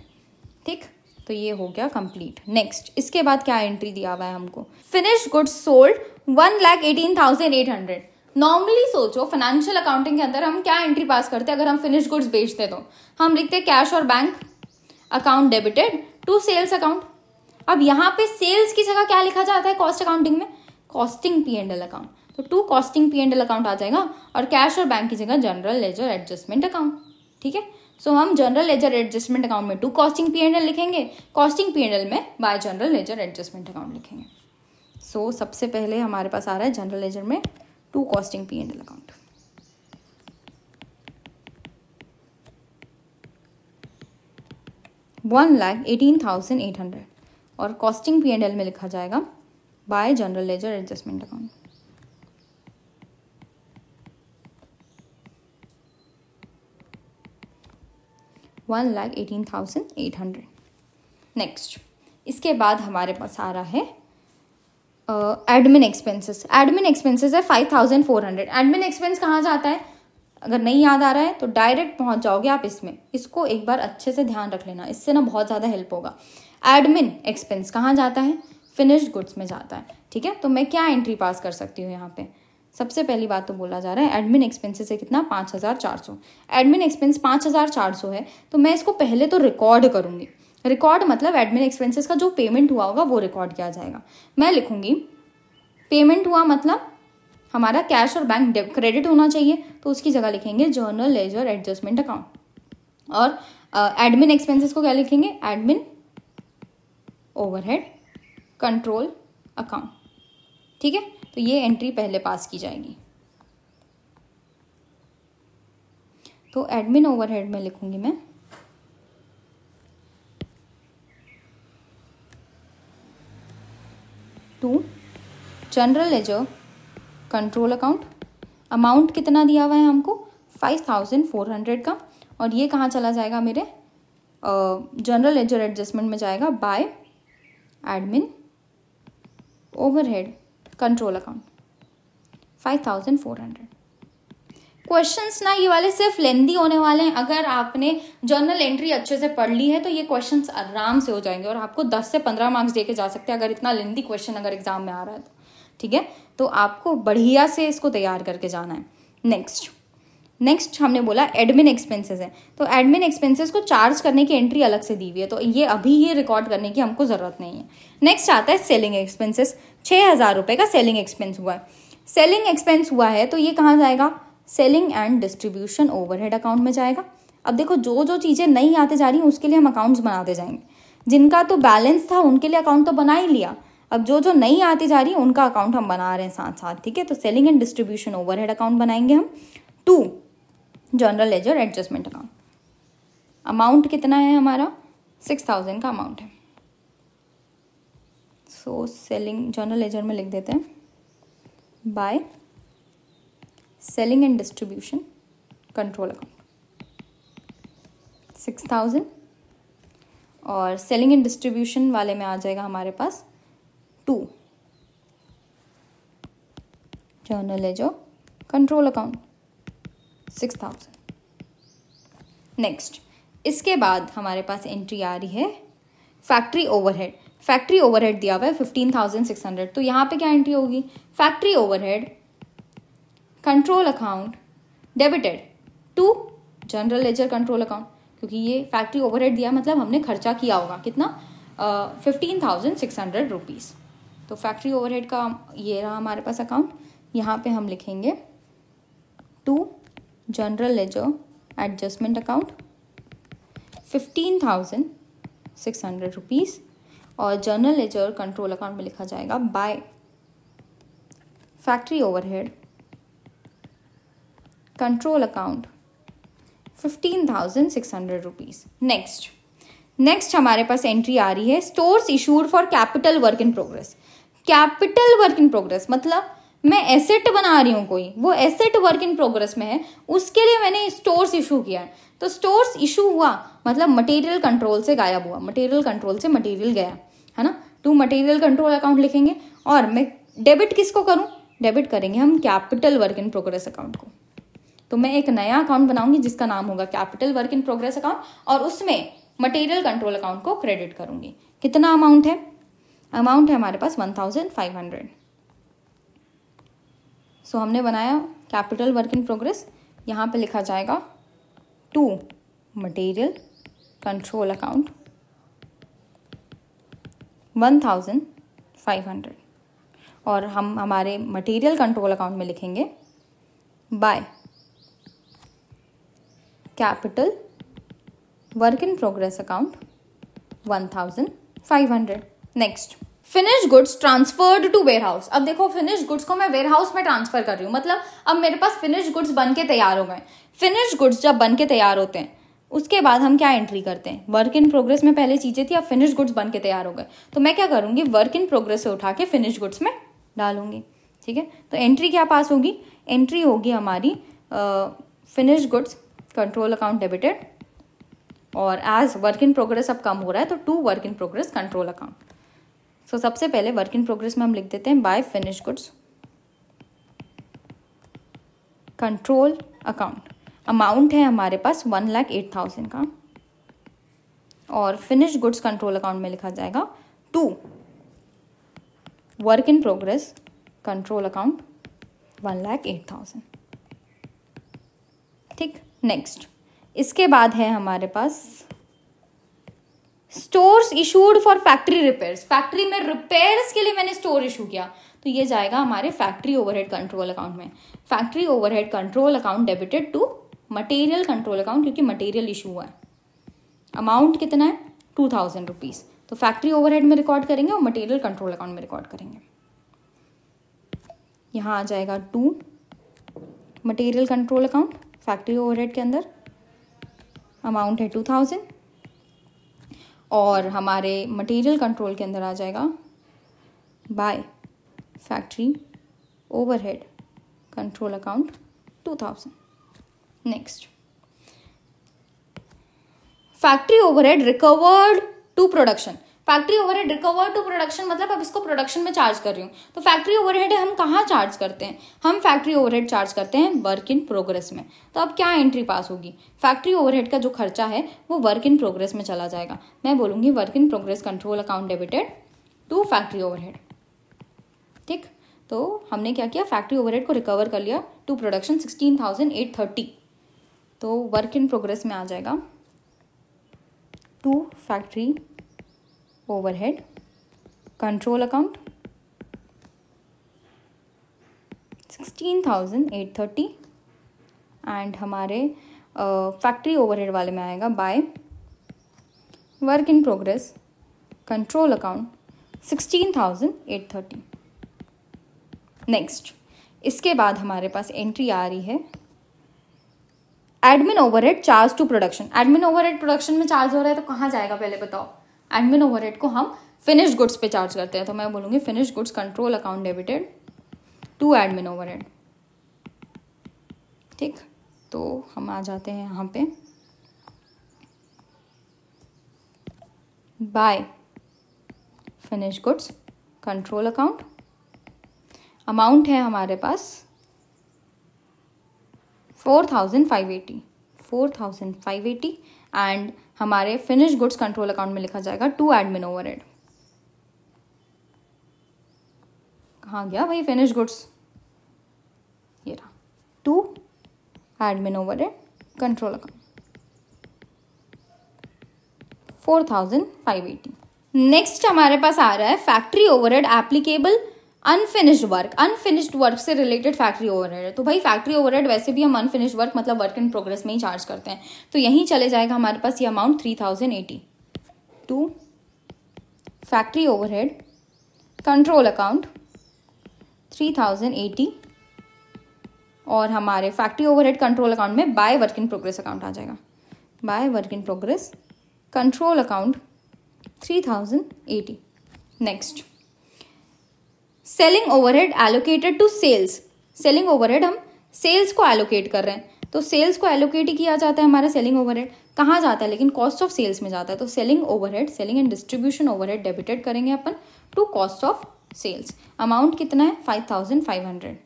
ठीक तो ये हो गया कंप्लीट नेक्स्ट इसके बाद क्या एंट्री दिया हुआ है हमको finish goods sold one lakh eighteen thousand eight hundred normally सोचो फाइनेंशियल अकाउंटिंग के अंदर हम क्या एंट्री पास करते हैं अगर हम फिनिश गुड्स बेचते तो हम लिखते कैश और bank account debited to sales account अब यहां पे सेल्स की जगह क्या लिखा जाता है कॉस्ट अकाउंटिंग में costing P and L account तो to costing P and L account आ जाएगा और कैश और बैंक की जगह जनरल लेजर एडजस्टमेंट अकाउंट ठीक है सो हम जनरल लेजर एडजस्टमेंट अकाउंट में to costing P and L लिखेंगे कॉस्टिंग पी एंड एल में by general ledger adjustment account लिखेंगे सो so, सबसे पहले हमारे पास आ रहा है जनरल लेजर में to costing P and L account one lakh eighteen thousand eight hundred और कॉस्टिंग पी एंड एल में लिखा जाएगा by general ledger adjustment account one lakh eighteen thousand eight hundred next इसके बाद हमारे पास आ रहा है एडमिन एक्सपेंसेस एडमिन एक्सपेंसेस है five thousand four hundred admin expense कहाँ जाता है अगर नहीं याद आ रहा है तो डायरेक्ट पहुंच जाओगे आप इसमें इसको एक बार अच्छे से ध्यान रख लेना इससे ना बहुत ज़्यादा हेल्प होगा एडमिन एक्सपेंस कहाँ जाता है फिनिश्ड गुड्स में जाता है ठीक है तो मैं क्या एंट्री पास कर सकती हूँ यहाँ पे सबसे पहली बात तो बोला जा रहा है एडमिन एक्सपेंसेस है कितना पाँच हज़ार चार सौ एडमिन एक्सपेंस पाँच हज़ार चार सौ है तो मैं इसको पहले तो रिकॉर्ड करूँगी रिकॉर्ड मतलब एडमिन एक्सपेंसेस का जो पेमेंट हुआ होगा वो रिकॉर्ड किया जाएगा मैं लिखूँगी पेमेंट हुआ मतलब हमारा कैश और बैंक क्रेडिट होना चाहिए तो उसकी जगह लिखेंगे जर्नल लेजर एडजस्टमेंट अकाउंट और एडमिन uh, एक्सपेंसेस को क्या लिखेंगे एडमिन ओवरहेड कंट्रोल अकाउंट ठीक है तो ये एंट्री पहले पास की जाएगी तो एडमिन ओवरहेड में लिखूंगी मैं to general ledger control account amount कितना दिया हुआ है हमको फाइव थाउजेंड फोर हंड्रेड का और ये कहाँ चला जाएगा मेरे जनरल लेजर एडजस्टमेंट में जाएगा by admin overhead control account five thousand four hundred questions ना ये वाले सिर्फ लेंदी होने वाले हैं अगर आपने जर्नल एंट्री अच्छे से पढ़ ली है तो ये क्वेश्चंस आराम से हो जाएंगे और आपको 10 से 15 मार्क्स दे के जा सकते हैं अगर इतना लेंदी क्वेश्चन अगर एग्जाम में आ रहा है तो ठीक है तो आपको बढ़िया से इसको तैयार करके जाना है नेक्स्ट नेक्स्ट हमने बोला एडमिन एक्सपेंसेस है तो एडमिन एक्सपेंसेस को चार्ज करने की एंट्री अलग से दी हुई है तो ये अभी ये रिकॉर्ड करने की हमको ज़रूरत नहीं है नेक्स्ट आता है सेलिंग एक्सपेंसेस छः हज़ार रुपये का सेलिंग एक्सपेंस हुआ है सेलिंग एक्सपेंस हुआ है तो ये कहाँ जाएगा selling and distribution overhead account में जाएगा अब देखो जो जो चीज़ें नहीं आते जा रही उसके लिए हम अकाउंट्स बनाते जाएंगे जिनका तो बैलेंस था उनके लिए अकाउंट तो बना ही लिया अब जो जो नई आती जा रही है उनका अकाउंट हम बना रहे हैं साथ साथ ठीक है तो selling and distribution overhead account बनाएंगे हम to general ledger adjustment account amount कितना है हमारा सिक्स थाउजेंड का अमाउंट है सो सेलिंग जनरल लेजर में लिख देते हैं by selling and distribution control account six thousand और सेलिंग एंड डिस्ट्रीब्यूशन वाले में आ जाएगा हमारे पास टू जर्नल है जो control account six thousand next इसके बाद हमारे पास एंट्री आ रही है फैक्ट्री ओवरहेड फैक्ट्री ओवरहेड दिया हुआ है फिफ्टीन थाउजेंड सिक्स हंड्रेड तो यहाँ पे क्या एंट्री होगी factory overhead control account debited to general ledger control account क्योंकि ये फैक्ट्री ओवरहेड दिया मतलब हमने खर्चा किया होगा कितना fifteen thousand six hundred rupees तो फैक्ट्री ओवरहेड का ये रहा हमारे पास अकाउंट यहाँ पे हम लिखेंगे to general ledger adjustment account fifteen thousand six hundred rupees और जनरल लेजर कंट्रोल अकाउंट में लिखा जाएगा by factory overhead control account fifteen thousand six hundred rupees next next हमारे पास एंट्री आ रही है stores issued for capital work in progress capital work in progress मतलब मैं एसेट बना रही हूँ कोई वो एसेट वर्क इन प्रोग्रेस में है उसके लिए मैंने स्टोर्स इशू किया है तो स्टोर्स इशू हुआ मतलब मटेरियल कंट्रोल से गायब हुआ मटेरियल कंट्रोल से मटेरियल गया है ना टू मटेरियल कंट्रोल अकाउंट लिखेंगे और मैं डेबिट किसको करूँ डेबिट करेंगे हम capital work in progress account को तो मैं एक नया अकाउंट बनाऊंगी जिसका नाम होगा capital work in progress account और उसमें मटेरियल कंट्रोल अकाउंट को क्रेडिट करूंगी कितना अमाउंट है अमाउंट है हमारे पास one thousand five hundred so हमने बनाया कैपिटल वर्क इन प्रोग्रेस यहाँ पे लिखा जाएगा to material control account one thousand five hundred और हम हमारे मटेरियल कंट्रोल अकाउंट में लिखेंगे by capital work in progress account one thousand five hundred next finish goods transferred to warehouse अब देखो फिनिश गुड्स को मैं वेयर हाउस में ट्रांसफर कर रही हूँ मतलब अब मेरे पास फिनिश गुड्स बन के तैयार हो गए फिनिश गुड्स जब बन के तैयार होते हैं उसके बाद हम क्या एंट्री करते हैं वर्क इन प्रोग्रेस में पहले चीज़ें थी अब फिनिश गुड्स बन के तैयार हो गए तो मैं क्या करूँगी वर्क इन प्रोग्रेस से उठा के फिनिश गुड्स में डालूंगी ठीक है तो एंट्री क्या पास होगी एंट्री होगी हमारी finish goods control account debited और एज वर्क इन प्रोग्रेस अब कम हो रहा है तो to work in progress control account so so, सबसे पहले वर्क इन प्रोग्रेस में हम लिख देते हैं by finish goods control account amount है हमारे पास वन लाख एट थाउजेंड का और फिनिश गुड्स कंट्रोल अकाउंट में लिखा जाएगा to work in progress control account one lakh eight thousand ठीक नेक्स्ट इसके बाद है हमारे पास stores issued for factory repairs factory में रिपेयर्स के लिए मैंने स्टोर इशू किया तो ये जाएगा हमारे फैक्ट्री ओवरहेड कंट्रोल अकाउंट में factory overhead control account debited to material control account क्योंकि मटेरियल इशू हुआ है अमाउंट कितना है टू थाउजेंड रुपीज़ तो फैक्ट्री ओवरहेड में रिकॉर्ड करेंगे और मटेरियल कंट्रोल अकाउंट में रिकॉर्ड करेंगे यहां आ जाएगा to material control account factory overhead के अंदर अमाउंट है टू थाउजेंड और हमारे मटेरियल कंट्रोल के अंदर आ जाएगा by factory overhead control account two thousand next factory overhead recovered to production factory overhead recover to production मतलब अब इसको प्रोडक्शन में चार्ज कर रही हूँ तो फैक्ट्री ओवरहेड हम कहाँ चार्ज करते हैं हम फैक्ट्री ओवरहेड चार्ज करते हैं वर्क इन प्रोग्रेस में तो अब क्या एंट्री पास होगी फैक्ट्री ओवरहेड का जो खर्चा है वो वर्क इन प्रोग्रेस में चला जाएगा मैं बोलूँगी work in progress control account debited to factory overhead ठीक तो हमने क्या किया फैक्ट्री ओवरहेड को रिकवर कर लिया to production sixteen thousand eight thirty तो वर्क इन प्रोग्रेस में आ जाएगा to factory overhead control account 16,830 and हमारे फैक्ट्री ओवरहेड वाले में आएगा by work in progress control account sixteen thousand eight thirty next इसके बाद हमारे पास एंट्री आ रही है admin overhead charge to production admin overhead production में चार्ज हो रहा है तो कहाँ जाएगा पहले बताओ एडमिन ओवरहेड को हम फिनिश गुड्स पे चार्ज करते हैं तो मैं बोलूंगी finish goods control account debited to admin overhead ठीक तो हम आ जाते हैं यहाँ पे by finish goods control account amount है हमारे पास four thousand five eighty four thousand five eighty and हमारे फिनिश गुड्स कंट्रोल अकाउंट में लिखा जाएगा टू एडमिन ओवर एड कहा गया भाई फिनिश गुड्स ये रहा to admin overhead control account four thousand five eighty next हमारे पास आ रहा है factory overhead applicable unfinished work unfinished work से रिलेटेड फैक्ट्री ओवरहेड तो भाई फैक्ट्री ओवरहेड वैसे भी हम अनफिनिश्ड वर्क मतलब वर्क इन प्रोग्रेस में ही चार्ज करते हैं तो यहीं चले जाएगा हमारे पास ये amount three thousand eighty to factory overhead control account three thousand eighty और हमारे फैक्ट्री ओवरहेड कंट्रोल अकाउंट में by work in progress account आ जाएगा by work in progress control account three thousand eighty next selling overhead allocated to sales selling overhead हम sales को allocate कर रहे हैं तो सेल्स को एलोकेट ही किया जाता है हमारा सेलिंग ओवरहेड कहाँ जाता है लेकिन कॉस्ट ऑफ सेल्स में जाता है तो selling overhead selling and distribution overhead debited करेंगे अपन to cost of sales amount कितना है five thousand five hundred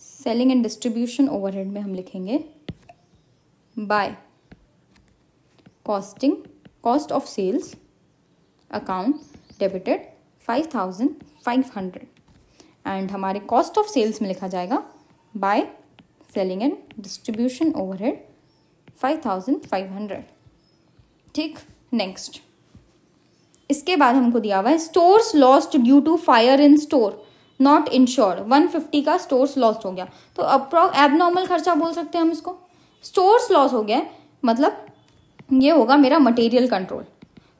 selling and distribution overhead में हम लिखेंगे by costing cost of sales account debited five thousand five hundred and हमारे cost of sales में लिखा जाएगा by selling and distribution overhead five thousand five hundred ठीक next इसके बाद हमको दिया हुआ है stores lost due to fire in store not insure fifty का स्टोर्स लॉस्ट हो गया तो अप्रॉ एबनॉर्मल खर्चा बोल सकते हैं हम इसको स्टोर्स लॉस हो गया मतलब ये होगा मेरा मटेरियल कंट्रोल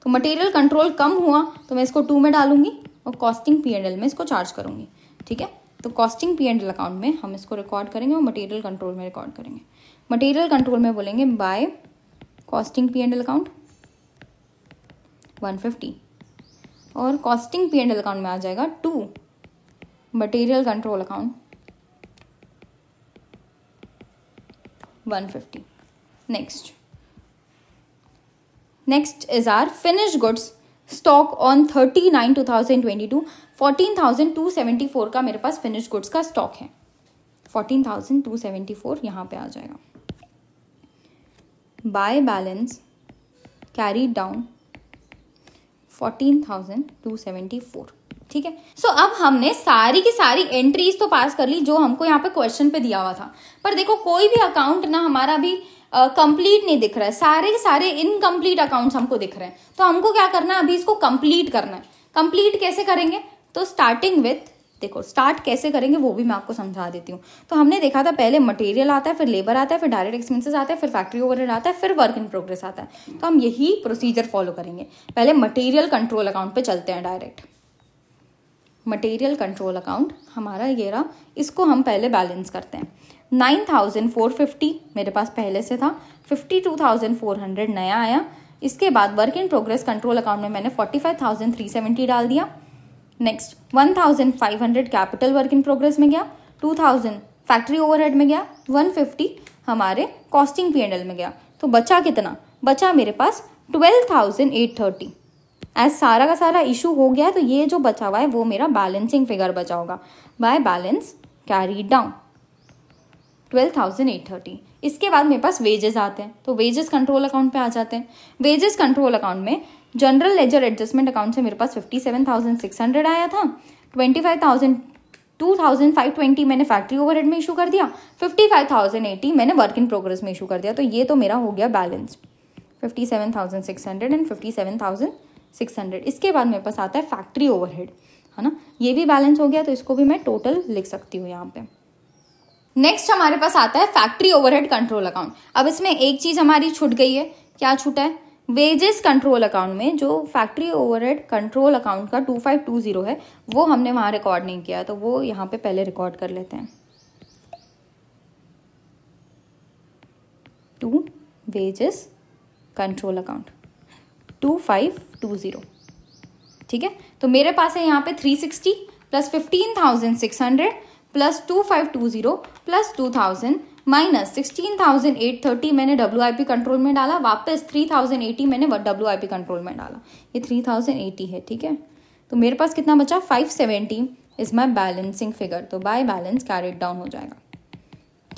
तो मटेरियल कंट्रोल कम हुआ तो मैं इसको टू में डालूंगी और कॉस्टिंग पी एंड एल में इसको चार्ज करूंगी ठीक है तो costing P and L account में हम इसको रिकॉर्ड करेंगे और मटेरियल कंट्रोल में रिकॉर्ड करेंगे मटेरियल कंट्रोल में बोलेंगे by costing P and L account 150 और costing P and L account में आ जाएगा to material control account 150 next next is our finish goods stock on thirty nine two thousand twenty two fourteen thousand two seventy four का मेरे पास finish goods का stock है fourteen thousand two seventy four यहाँ पे आ जाएगा by balance carry down fourteen thousand two seventy four ठीक है सो so, अब हमने सारी की सारी एंट्रीज तो पास कर ली जो हमको यहाँ पे क्वेश्चन पे दिया हुआ था पर देखो कोई भी अकाउंट ना हमारा भी कंप्लीट uh, नहीं दिख रहा है सारे के सारे इनकम्प्लीट अकाउंट्स हमको दिख रहे हैं तो हमको क्या करना है अभी इसको कंप्लीट करना है कंप्लीट कैसे करेंगे तो स्टार्टिंग विथ देखो स्टार्ट कैसे करेंगे वो भी मैं आपको समझा देती हूँ तो हमने देखा था पहले मटेरियल आता है फिर लेबर आता है फिर डायरेक्ट एक्सपेंसेस आता है फिर फैक्ट्री ओवर आता है फिर वर्क इन प्रोग्रेस आता है तो हम यही प्रोसीजर फॉलो करेंगे पहले मटेरियल कंट्रोल अकाउंट पे चलते हैं डायरेक्ट मटेरियल कंट्रोल अकाउंट हमारा ये रहा इसको हम पहले बैलेंस करते हैं नाइन थाउजेंड फोर फिफ्टी मेरे पास पहले से था fifty two thousand four hundred नया आया इसके बाद work in progress control account में मैंने forty five thousand three seventy डाल दिया next one thousand five hundred capital work in progress में गया टू थाउजेंड फैक्ट्री ओवर में गया वन फिफ्टी हमारे कॉस्टिंग पी में गया तो बचा कितना बचा मेरे पास twelve thousand eight thirty as सारा का सारा इशू हो गया है तो ये जो बचा हुआ है वो मेरा बैलेंसिंग फिगर बचा होगा by balance carry down twelve thousand eight thirty इसके बाद मेरे पास वेजेस आते हैं तो वेजेस कंट्रोल अकाउंट पे आ जाते हैं वेजेस कंट्रोल अकाउंट में जनरल लेजर एडजस्टमेंट अकाउंट से मेरे पास fifty seven thousand six hundred आया था twenty five thousand two thousand five twenty मैंने फैक्ट्री ओवर में इशू कर दिया फिफ्टी फाइव थाउजेंड एटी मैंने वर्क इन प्रोग्रेस में इशू कर दिया तो ये तो मेरा हो गया balance fifty seven thousand six hundred and fifty seven thousand six hundred इसके बाद मेरे पास आता है फैक्ट्री ओवरहेड है ना ये भी बैलेंस हो गया तो इसको भी मैं टोटल लिख सकती हूँ यहाँ पे नेक्स्ट हमारे पास आता है फैक्ट्री ओवरहेड कंट्रोल अकाउंट अब इसमें एक चीज़ हमारी छूट गई है क्या छूटा है वेजेस कंट्रोल अकाउंट में जो फैक्ट्री ओवरहेड कंट्रोल अकाउंट का टू फाइव टू जीरो है वो हमने वहां रिकॉर्ड नहीं किया तो वो यहाँ पे पहले रिकॉर्ड कर लेते हैं to wages control account two five two zero ठीक है तो मेरे पास है यहाँ पे three sixty plus fifteen thousand six hundred plus two five two zero plus two thousand minus sixteen thousand eight thirty मैंने डब्ल्यू आई पी कंट्रोल में डाला वापस थ्री थाउजेंड एटी मैंने डब्ल्यू आई पी कंट्रोल में डाला ये three thousand eighty है ठीक है तो मेरे पास कितना बचा five seventy is my balancing figure तो बाय बैलेंस कैरेट डाउन हो जाएगा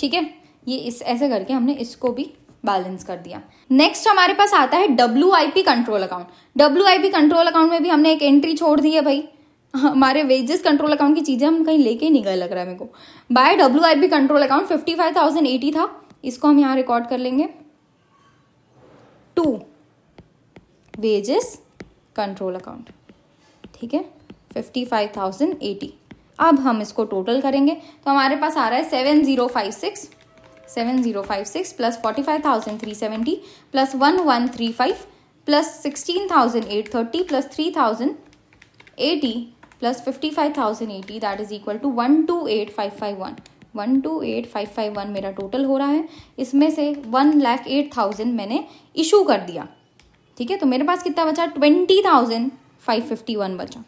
ठीक है ये इस ऐसे करके हमने इसको भी बैलेंस कर दिया नेक्स्ट हमारे पास आता है W control account W control account में भी हमने एक एंट्री छोड़ दी है भाई हमारे वेजेस कंट्रोल अकाउंट की चीज़ें हम कहीं लेके नहीं गए लग रहा है मेरे को by W I control account fifty five thousand eighty था इसको हम यहाँ रिकॉर्ड कर लेंगे टू वेजेस कंट्रोल अकाउंट ठीक है फिफ्टी फाइव थाउजेंड एटी अब हम इसको टोटल करेंगे तो हमारे पास आ रहा है seven zero five six seven zero five six plus forty five thousand three seventy plus one one three five plus sixteen thousand eight thirty plus three thousand eighty plus fifty five thousand eighty that is equal to one two eight five five one one two eight five five one मेरा total हो रहा है इसमें से one lakh eight thousand मैंने issue कर दिया ठीक है तो मेरे पास कितना बचा twenty thousand five fifty one बचा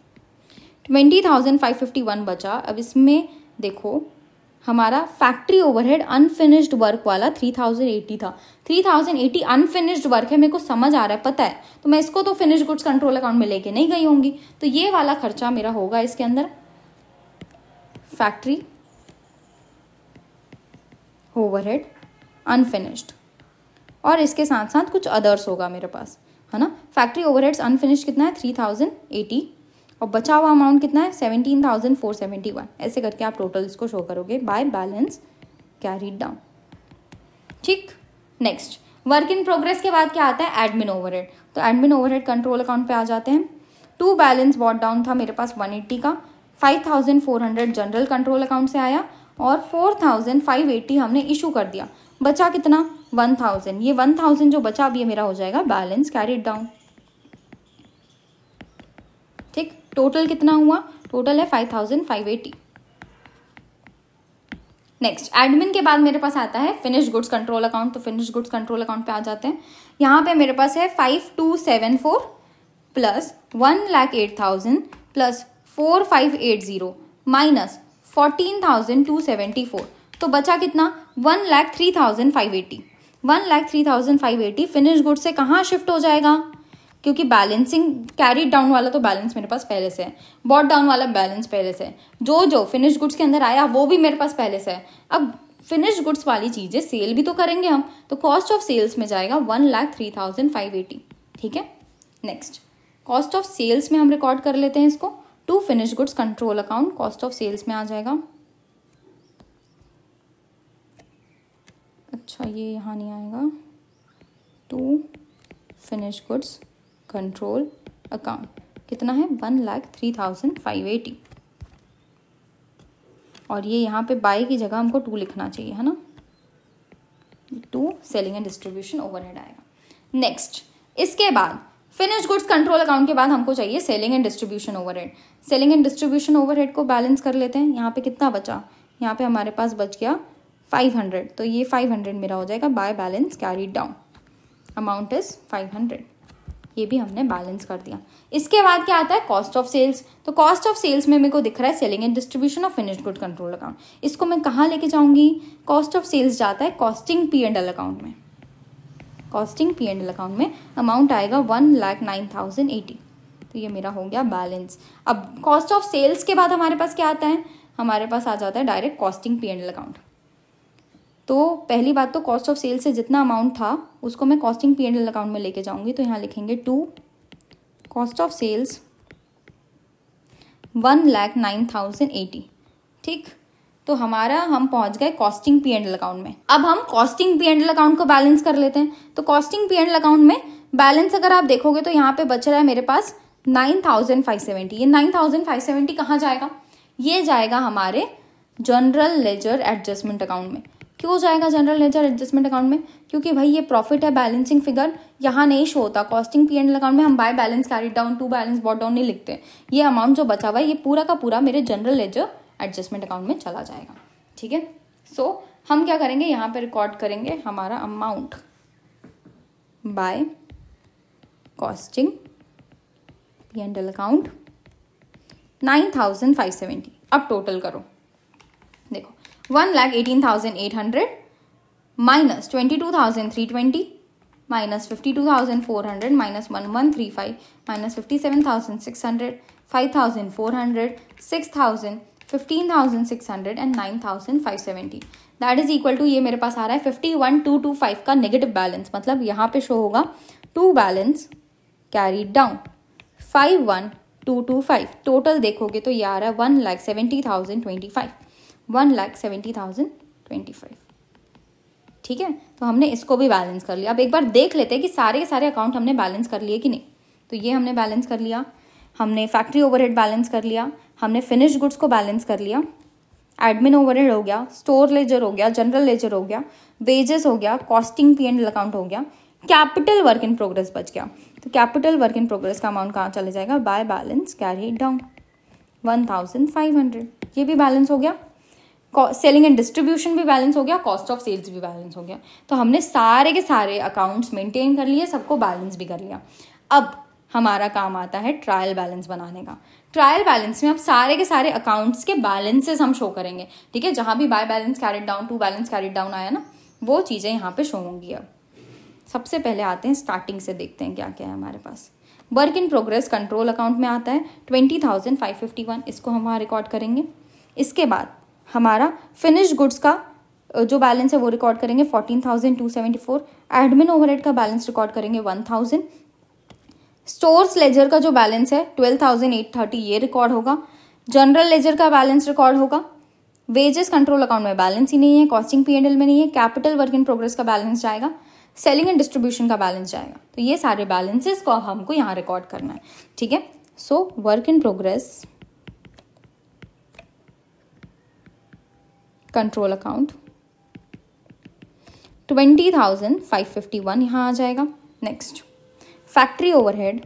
twenty thousand five fifty one बचा अब इसमें देखो हमारा फैक्ट्री ओवरहेड अनफिनिश्ड वर्क वाला 3080 था 3080 अनफिनिश्ड वर्क है मेरे को समझ आ रहा है पता है तो मैं इसको तो फिनिश गुड्स कंट्रोल अकाउंट में लेके नहीं गई होंगी तो ये वाला खर्चा मेरा होगा इसके अंदर फैक्ट्री ओवरहेड अनफिनिश्ड और इसके साथ साथ कुछ अदर्स होगा मेरे पास है ना फैक्ट्री ओवरहेड्स अनफिनिश्ड कितना है थ्री थाउजेंड एटी और बचा हुआ अमाउंट कितना है seventeen thousand four seventy one ऐसे करके आप टोटल इसको शो करोगे बाय बैलेंस कैरीड डाउन ठीक नेक्स्ट वर्क इन प्रोग्रेस के बाद क्या आता है एडमिन ओवरहेड तो एडमिन ओवरहेड कंट्रोल अकाउंट पे आ जाते हैं टू बैलेंस वॉट डाउन था मेरे पास वन एट्टी का five thousand four hundred general control account से आया और फोर थाउजेंड फाइव एट्टी हमने इशू कर दिया बचा कितना वन थाउजेंड ये वन थाउजेंड जो बचा अब ये मेरा हो जाएगा बैलेंस कैरिड डाउन ठीक टोटल कितना हुआ टोटल है five thousand five eighty next admin के बाद मेरे पास आता है फिनिश गुड्स कंट्रोल अकाउंट तो फिनिश गुड्स कंट्रोल अकाउंट पे आ जाते हैं यहां पे मेरे पास है five two seven four plus one lakh eight thousand plus four five eight zero minus fourteen thousand two seventy four तो बचा कितना one lakh three thousand five eighty one lakh three thousand five eighty finish good से कहाँ shift हो जाएगा क्योंकि balancing carry down वाला तो बैलेंस मेरे पास पहले से है बॉट डाउन वाला बैलेंस पहले से है जो जो फिनिश गुड्स के अंदर आया वो भी मेरे पास पहले से है अब फिनिश गुड्स वाली चीज़ें सेल भी तो करेंगे हम तो कॉस्ट ऑफ सेल्स में जाएगा one lakh three thousand five eighty ठीक है नेक्स्ट कॉस्ट ऑफ सेल्स में हम रिकॉर्ड कर लेते हैं इसको to finish goods control account cost of sales में आ जाएगा अच्छा ये यहाँ नहीं आएगा to finish goods control account कितना है one lakh three thousand five eighty और ये यहाँ पे बाय की जगह हमको टू लिखना चाहिए है ना to selling and distribution overhead आएगा नेक्स्ट इसके बाद फिनिश गुड्स कंट्रोल अकाउंट के बाद हमको चाहिए selling and distribution overhead selling and distribution overhead को बैलेंस कर लेते हैं यहाँ पे कितना बचा यहाँ पे हमारे पास बच गया फाइव हंड्रेड तो ये फाइव हंड्रेड मेरा हो जाएगा by balance carry down amount is five hundred ये भी हमने बैलेंस कर दिया इसके बाद क्या आता है कॉस्ट ऑफ सेल्स तो कॉस्ट ऑफ सेल्स में मेरे को दिख रहा है selling and distribution of finish good control account इसको मैं कहाँ लेके जाऊंगी कॉस्ट ऑफ सेल्स जाता है costing P and L account में costing P and L account में अमाउंट आएगा one lakh nine thousand eighty तो ये मेरा हो गया बैलेंस अब कॉस्ट ऑफ सेल्स के बाद हमारे पास क्या आता है हमारे पास आ जाता है direct costing P and L account तो पहली बात तो कॉस्ट ऑफ सेल से जितना अमाउंट था उसको मैं costing P and L account में लेके जाऊंगी तो यहाँ लिखेंगे to cost of sales one lakh nine thousand eighty ठीक तो हमारा हम पहुंच गए costing P and L account में अब हम costing P and L account को बैलेंस कर लेते हैं तो costing P and L account में बैलेंस अगर आप देखोगे तो यहाँ पे बच रहा है मेरे पास नाइन थाउजेंड फाइव सेवेंटी ये नाइन थाउजेंड फाइव सेवेंटी कहाँ जाएगा ये जाएगा हमारे जनरल लेजर एडजस्टमेंट अकाउंट में क्यों जाएगा जनरल लेजर एडजस्टमेंट अकाउंट में क्योंकि भाई ये प्रॉफिट है बैलेंसिंग फिगर यहाँ नहीं शो होता कॉस्टिंग पी एंड अकाउंट में हम by balance carry down to balance brought down नहीं लिखते ये अमाउंट जो बचा हुआ है ये पूरा का पूरा मेरे जनरल लेजर एडजस्टमेंट अकाउंट में चला जाएगा ठीक है सो हम क्या करेंगे यहाँ पे रिकॉर्ड करेंगे हमारा amount by costing P and account nine thousand five seventy अब टोटल करो one lakh eighteen thousand eight hundred minus twenty two thousand three twenty minus fifty two thousand four hundred minus one one three five minus fifty seven thousand six hundred five thousand four hundred six thousand fifteen thousand six hundred and nine thousand five seventy that is equal to ये मेरे पास आ रहा है fifty one two two five का negative balance मतलब यहाँ पे शो होगा to balance carry down five one two two five total देखोगे तो ये आ रहा है one lakh seventy thousand twenty five one lakh seventy thousand twenty five ठीक है तो हमने इसको भी बैलेंस कर लिया अब एक बार देख लेते हैं कि सारे के सारे अकाउंट हमने बैलेंस कर लिए कि नहीं तो ये हमने बैलेंस कर लिया हमने फैक्ट्री ओवरहेड बैलेंस कर लिया हमने फिनिश गुड्स को बैलेंस कर लिया एडमिन ओवरहेड हो गया स्टोर लेजर हो गया जनरल लेजर हो गया वेजेस हो गया कॉस्टिंग पी एंड अकाउंट हो गया कैपिटल वर्क इन प्रोग्रेस बच गया तो कैपिटल वर्क इन प्रोग्रेस का अमाउंट कहाँ चले जाएगा by balance carry down one thousand five hundred ये भी बैलेंस हो गया सेलिंग एंड डिस्ट्रीब्यूशन भी बैलेंस हो गया कॉस्ट ऑफ सेल्स भी बैलेंस हो गया तो हमने सारे के सारे अकाउंट्स मेंटेन कर लिए सबको बैलेंस भी कर लिया अब हमारा काम आता है ट्रायल बैलेंस बनाने का ट्रायल बैलेंस में अब सारे के सारे अकाउंट्स के बैलेंसेस हम शो करेंगे ठीक है जहाँ भी by balance carried down to balance carried down आया ना वो चीज़ें यहाँ पे शो होंगी अब सबसे पहले आते हैं स्टार्टिंग से देखते हैं क्या क्या है हमारे पास work in progress control account में आता है twenty thousand five fifty one इसको हम वहाँ रिकॉर्ड करेंगे इसके बाद हमारा फिनिश गुड्स का जो बैलेंस है वो रिकॉर्ड करेंगे fourteen thousand two seventy four admin overhead का बैलेंस रिकॉर्ड करेंगे वन थाउजेंड स्टोर्स लेजर का जो बैलेंस है ट्वेल्व थाउजेंड एट थर्टी ये रिकॉर्ड होगा जनरल लेजर का बैलेंस रिकॉर्ड होगा वेजेस कंट्रोल अकाउंट में बैलेंस ही नहीं है कॉस्टिंग पी एंड एल में नहीं है कैपिटल वर्क इन प्रोग्रेस का बैलेंस जाएगा सेलिंग एंड डिस्ट्रीब्यूशन का बैलेंस जाएगा तो ये सारे बैलेंसेस को हमको यहाँ रिकॉर्ड करना है ठीक है so work in progress control account twenty thousand five fifty one यहाँ आ जाएगा next factory overhead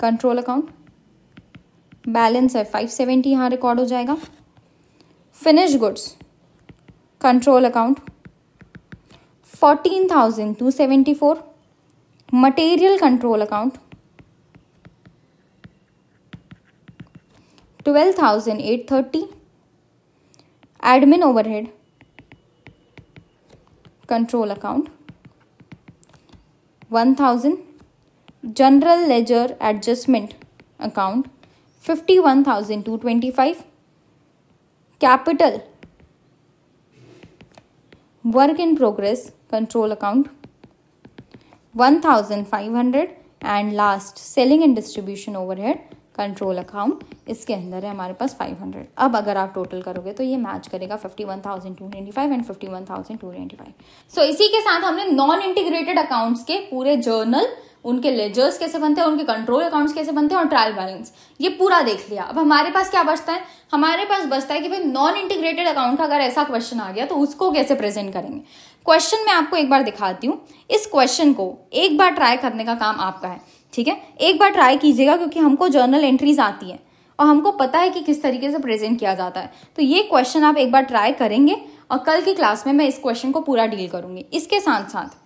control account balance है फाइव सेवेंटी यहाँ रिकॉर्ड हो जाएगा finish goods control account fourteen thousand two seventy four material control account 12830 admin overhead control account 1000 general ledger adjustment account 51225 capital work in progress control account 1500 and last selling and distribution overhead control account इसके अंदर है हमारे पास 500 अब अगर आप total करोगे तो ये मैच करेगा 51,295 एंड 51,295 सो so, इसी के साथ हमने नॉन इंटीग्रेटेड अकाउंट्स के पूरे जर्नल उनके लेजर्स कैसे बनते हैं उनके कंट्रोल अकाउंट्स कैसे बनते हैं और ट्रायल बैलेंस ये पूरा देख लिया अब हमारे पास क्या बचता है हमारे पास बचता है कि भाई नॉन इंटीग्रेटेड अकाउंट का अगर ऐसा क्वेश्चन आ गया तो उसको कैसे प्रेजेंट करेंगे क्वेश्चन मैं आपको एक बार दिखाती हूँ इस क्वेश्चन को एक बार ट्राई करने का काम आपका है ठीक है एक बार ट्राई कीजिएगा क्योंकि हमको जर्नल एंट्रीज आती है और हमको पता है कि किस तरीके से प्रेजेंट किया जाता है तो ये क्वेश्चन आप एक बार ट्राई करेंगे और कल की क्लास में मैं इस क्वेश्चन को पूरा डील करूंगी इसके साथ साथ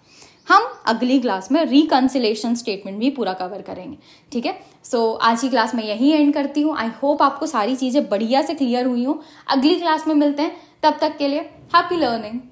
हम अगली क्लास में रिकन्सिलेशन स्टेटमेंट भी पूरा कवर करेंगे ठीक है सो आज की क्लास में यही एंड करती हूँ आई होप आपको सारी चीज़ें बढ़िया से क्लियर हुई हूँ अगली क्लास में मिलते हैं तब तक के लिए हैप्पी लर्निंग